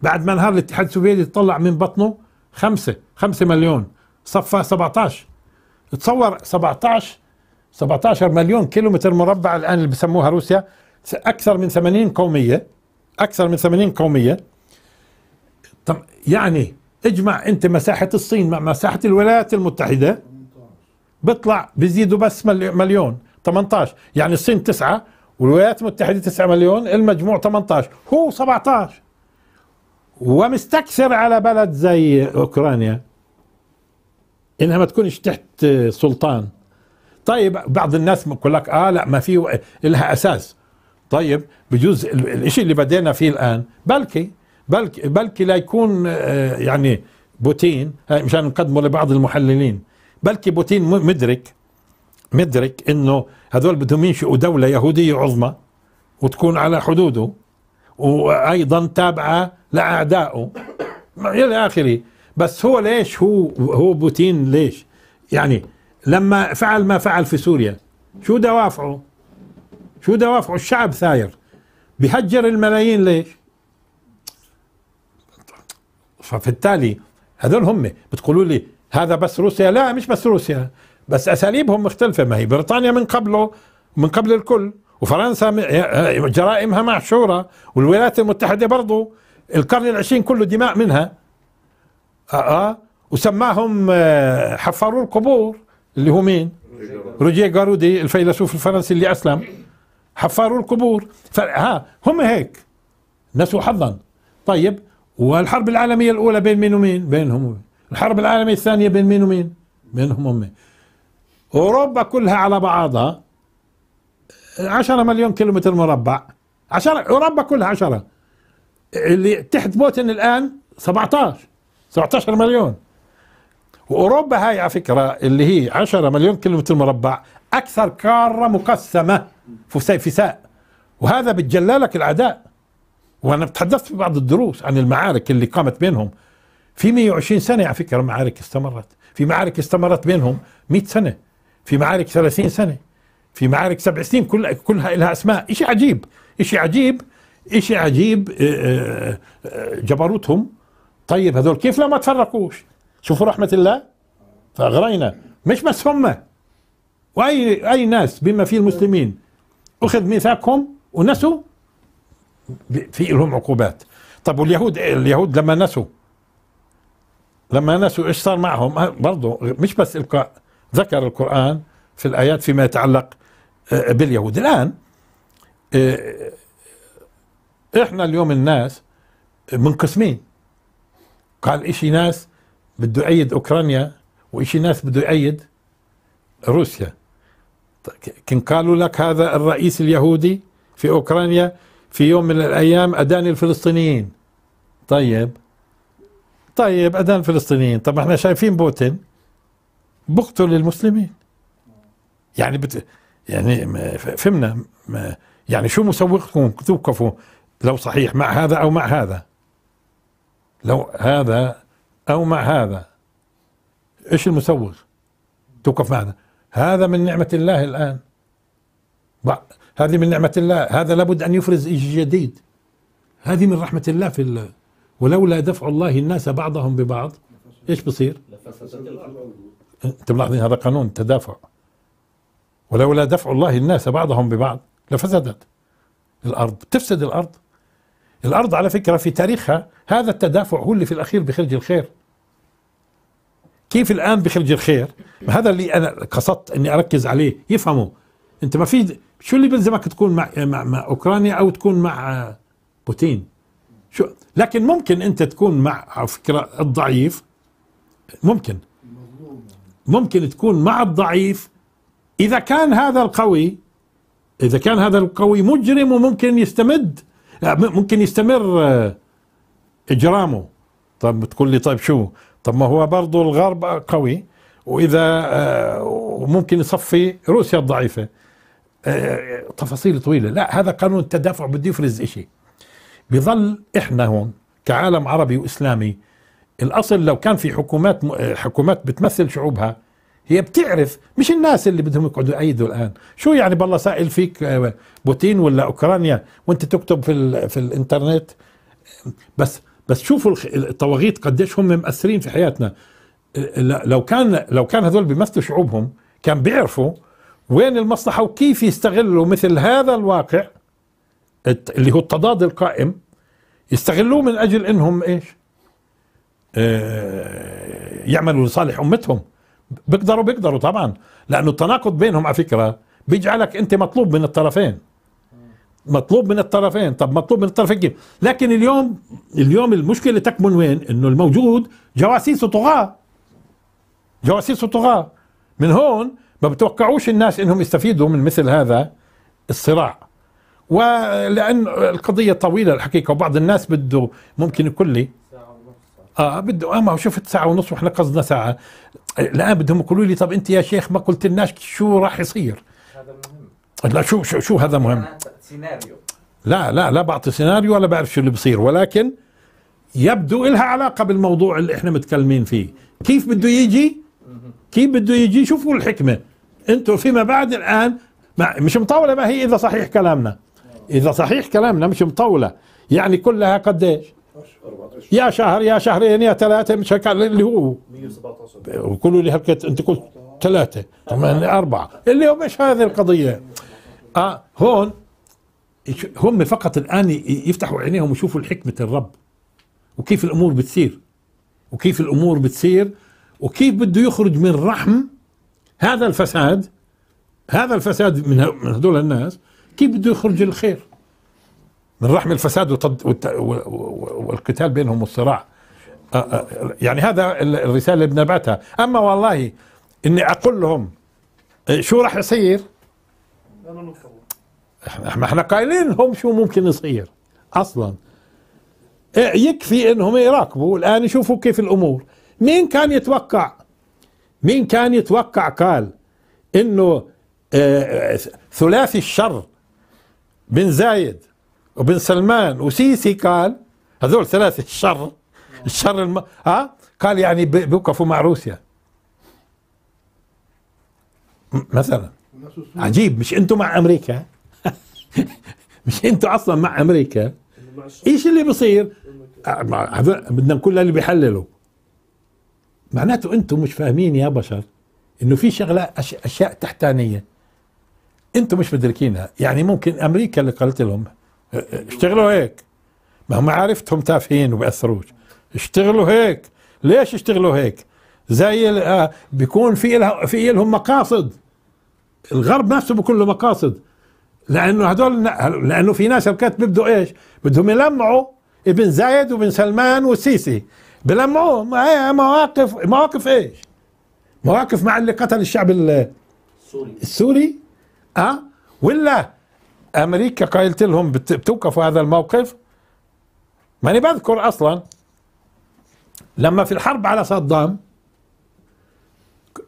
بعد ما انهار الاتحاد السوفيتي طلع من بطنه خمسة خمسة مليون صفى 17 تصور 17 17 مليون كيلو متر مربع الان اللي بسموها روسيا اكثر من 80 قوميه اكثر من 80 قوميه طب يعني اجمع انت مساحه الصين مع مساحه الولايات المتحده بيطلع بيزيدوا بس مليون 18 يعني الصين تسعة والولايات المتحده 9 مليون المجموع 18 هو 17 ومستكثر على بلد زي اوكرانيا انها ما تكونش تحت سلطان طيب بعض الناس بقول لك اه لا ما في لها اساس طيب بجوز الشيء اللي بدينا فيه الان بلكي بلكي بلكي لا يكون آه، يعني بوتين مشان نقدمه لبعض المحللين بلكي بوتين مدرك مدرك انه هذول بدهم ينشئوا دوله يهوديه عظمى وتكون على حدوده وايضا تابعه لاعدائه الى اخره بس هو ليش هو هو بوتين ليش يعني لما فعل ما فعل في سوريا شو دوافعه شو دوافعه الشعب ثاير بهجر الملايين ليش فبالتالي هذول هم بتقولوا لي هذا بس روسيا لا مش بس روسيا بس اساليبهم مختلفه ما هي بريطانيا من قبله من قبل الكل وفرنسا جرائمها معشورة والولايات المتحدة برضو القرن العشرين كله دماء منها آه, آه وسماهم آه، حفاروا القبور اللي هو مين روجيه جارودي الفيلسوف الفرنسي اللي أسلم حفاروا القبور ها هم هيك نسوا حظا طيب والحرب العالمية الأولى بين مين ومين بينهم الحرب العالمية الثانية بين مين ومين بينهم ومين أوروبا كلها على بعضها 10 مليون كيلومتر مربع 10 اوروبا كلها 10 اللي تحت بوتن الان 17 17 مليون واوروبا هاي على فكره اللي هي 10 مليون كيلومتر مربع اكثر قاره مقسمه فسيفساء وهذا بتجلى لك الاعداء وانا تحدثت في بعض الدروس عن المعارك اللي قامت بينهم في 120 سنه على فكره معارك استمرت في معارك استمرت بينهم 100 سنه في معارك 30 سنه في معارك سبع سنين كل كلها لها اسماء شيء عجيب شيء عجيب شيء عجيب آه، آه، آه، جبروتهم طيب هذول كيف لا ما تفرقوش شوفوا رحمه الله فاغرينا مش بس هم واي اي ناس بما في المسلمين اخذ ميثاقهم ونسوا في لهم عقوبات طب واليهود اليهود لما نسوا لما نسوا ايش صار معهم برضه مش بس القاء ذكر القران في الايات فيما يتعلق آه، آه، باليهود الآن آه، احنا اليوم الناس منقسمين قال إشي ناس بده يأيد أوكرانيا وإشي ناس بده يأيد روسيا طيب، كان قالوا لك هذا الرئيس اليهودي في أوكرانيا في يوم من الأيام أدان الفلسطينيين طيب طيب أدان الفلسطينيين طب احنا شايفين بوتين بقتل المسلمين يعني بت... يعني فهمنا يعني شو مسوقكم توقفوا لو صحيح مع هذا أو مع هذا لو هذا أو مع هذا إيش المسوغ توقف معنا هذا من نعمة الله الآن هذه من نعمة الله هذا لابد أن يفرز شيء جديد هذه من رحمة الله في الله ولولا دفع الله الناس بعضهم ببعض ايش بصير؟ انت ملاحظين هذا قانون تدافع ولولا دفع الله الناس بعضهم ببعض لفسدت الأرض تفسد الأرض الأرض على فكرة في تاريخها هذا التدافع هو اللي في الأخير بخرج الخير كيف الآن بخرج الخير هذا اللي أنا قصدت أني أركز عليه يفهموا أنت ما في شو اللي بلزمك تكون مع, مع, مع أوكرانيا أو تكون مع بوتين شو لكن ممكن أنت تكون مع فكرة الضعيف ممكن ممكن تكون مع الضعيف إذا كان هذا القوي إذا كان هذا القوي مجرم وممكن يستمد ممكن يستمر آه، إجرامه طب تقول لي طيب شو طب ما هو برضه الغرب قوي وإذا آه، وممكن يصفي روسيا الضعيفة آه، تفاصيل طويلة لا هذا قانون التدافع بده يفرز إشي بظل إحنا هون كعالم عربي وإسلامي الأصل لو كان في حكومات حكومات بتمثل شعوبها هي بتعرف مش الناس اللي بدهم يقعدوا يأيدوا الآن شو يعني بالله سائل فيك آه، بوتين ولا أوكرانيا وانت تكتب في, في الانترنت بس بس شوفوا الطواغيت قديش هم مأثرين في حياتنا آه، لو كان لو كان هذول بيمثلوا شعوبهم كان بيعرفوا وين المصلحة وكيف يستغلوا مثل هذا الواقع اللي هو التضاد القائم يستغلوه من أجل أنهم إيش آه، يعملوا لصالح أمتهم بيقدروا بيقدروا طبعا لانه التناقض بينهم على فكره بيجعلك انت مطلوب من الطرفين مطلوب من الطرفين طب مطلوب من الطرفين كيف لكن اليوم اليوم المشكله تكمن وين انه الموجود جواسيس طغاه جواسيس طغاه من هون ما بتوقعوش الناس انهم يستفيدوا من مثل هذا الصراع ولان القضيه طويله الحقيقه وبعض الناس بده ممكن يقول لي اه بده اه ما شفت ساعه ونص واحنا قصدنا ساعه لا بدهم يقولوا لي طب انت يا شيخ ما قلت لناش شو راح يصير هذا مهم لا شو شو, شو هذا مهم سيناريو لا لا لا بعطي سيناريو ولا بعرف شو اللي بصير ولكن يبدو إلها علاقة بالموضوع اللي احنا متكلمين فيه كيف بده يجي كيف بده يجي شوفوا الحكمة انتم فيما بعد الآن مش مطولة ما هي إذا صحيح كلامنا إذا صحيح كلامنا مش مطولة يعني كلها قديش يا شهر يا شهرين يا ثلاثة مش هيك اللي هو 117 وقولوا لي هلك أنت قلت ثلاثة طبعا أربعة اللي هو مش هذه القضية آه هون هم فقط الآن يفتحوا عينيهم ويشوفوا حكمة الرب وكيف الأمور بتصير وكيف الأمور بتصير وكيف بده يخرج من رحم هذا الفساد هذا الفساد من هذول الناس كيف بده يخرج الخير من رحم الفساد والت... والقتال بينهم والصراع يعني هذا الرسالة اللي بنبعتها أما والله إني أقول لهم إيه، شو راح يصير احنا احنا قايلين لهم شو ممكن يصير اصلا إيه، يكفي انهم يراقبوا الان يشوفوا كيف الامور مين كان يتوقع مين كان يتوقع قال انه إيه، ثلاثي الشر بن زايد وبن سلمان وسيسي قال هذول ثلاثة الشر الشر الم... ها قال يعني بيوقفوا مع روسيا مثلا عجيب مش انتم مع امريكا مش انتم اصلا مع امريكا ايش اللي بصير بدنا نقول اللي بيحللوا معناته انتم مش فاهمين يا بشر انه في شغله أش... اشياء تحتانيه انتم مش مدركينها يعني ممكن امريكا اللي قالت لهم اشتغلوا هيك ما هم عرفتهم تافهين وبأثروش اشتغلوا هيك ليش اشتغلوا هيك زي آه، بيكون في لها في لهم مقاصد الغرب نفسه بكل له مقاصد لانه هذول لانه في ناس كانت بيبدوا ايش؟ بدهم يلمعوا ابن زايد وابن سلمان والسيسي بلمعوا إيه، مواقف مواقف ايش؟ مواقف مع اللي قتل الشعب السوري السوري اه ولا امريكا قالت لهم بتوقفوا هذا الموقف ماني بذكر اصلا لما في الحرب على صدام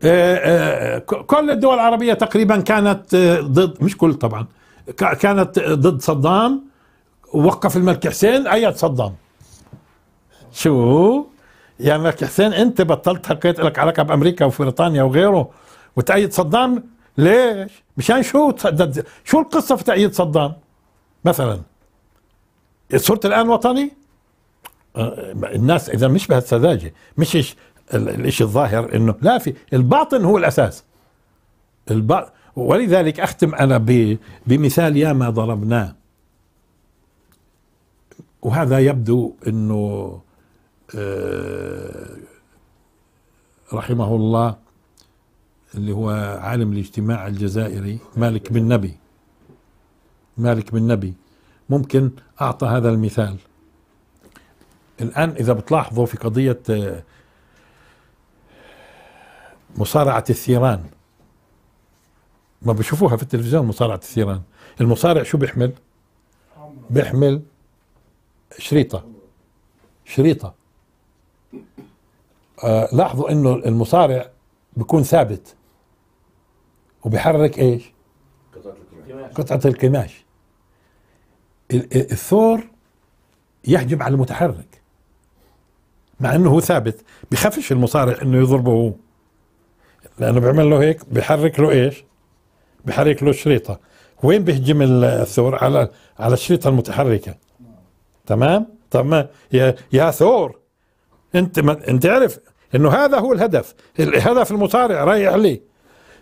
آه، آه، كل الدول العربيه تقريبا كانت آه، ضد مش كل طبعا كانت ضد صدام وقف الملك حسين ايد صدام شو يا يعني ملك حسين انت بطلت حكيت لك علاقه بامريكا وبريطانيا وغيره وتأيد صدام ليش؟ مشان شو شو القصه في تأييد صدام؟ مثلا صرت الان وطني؟ أه، الناس اذا مش بهالسذاجه مش الشيء الظاهر انه لا في الباطن هو الاساس ولذلك اختم انا بمثال يا ما ضربناه وهذا يبدو انه أه، رحمه الله اللي هو عالم الاجتماع الجزائري مالك بن نبي مالك بن نبي ممكن أعطى هذا المثال الآن إذا بتلاحظوا في قضية آه، مصارعة الثيران ما بشوفوها في التلفزيون مصارعة الثيران المصارع شو بيحمل بيحمل شريطة شريطة آه لاحظوا انه المصارع بيكون ثابت وبيحرك ايش قطعة القماش الثور يحجب على المتحرك مع انه هو ثابت بخفش المصارع انه يضربه هو لانه بيعمل له هيك بيحرك له ايش بيحرك له الشريطه وين بيهجم الثور على على الشريطه المتحركه تمام طب ما يا يا ثور انت ما انت عارف انه هذا هو الهدف الهدف المصارع رايح عليه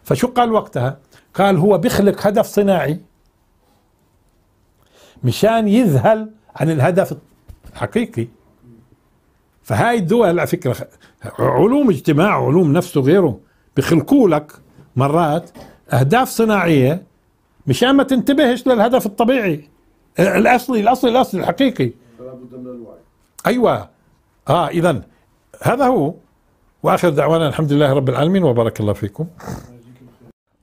فشو قال وقتها قال هو بيخلق هدف صناعي مشان يذهل عن الهدف الحقيقي فهاي الدول على فكرة علوم اجتماع علوم نفس وغيره بخلقوا لك مرات أهداف صناعية مشان ما تنتبهش للهدف الطبيعي الأصلي الأصلي الأصلي الحقيقي لابد من الوعي أيوة آه إذا هذا هو وآخر دعوانا الحمد لله رب العالمين وبارك الله فيكم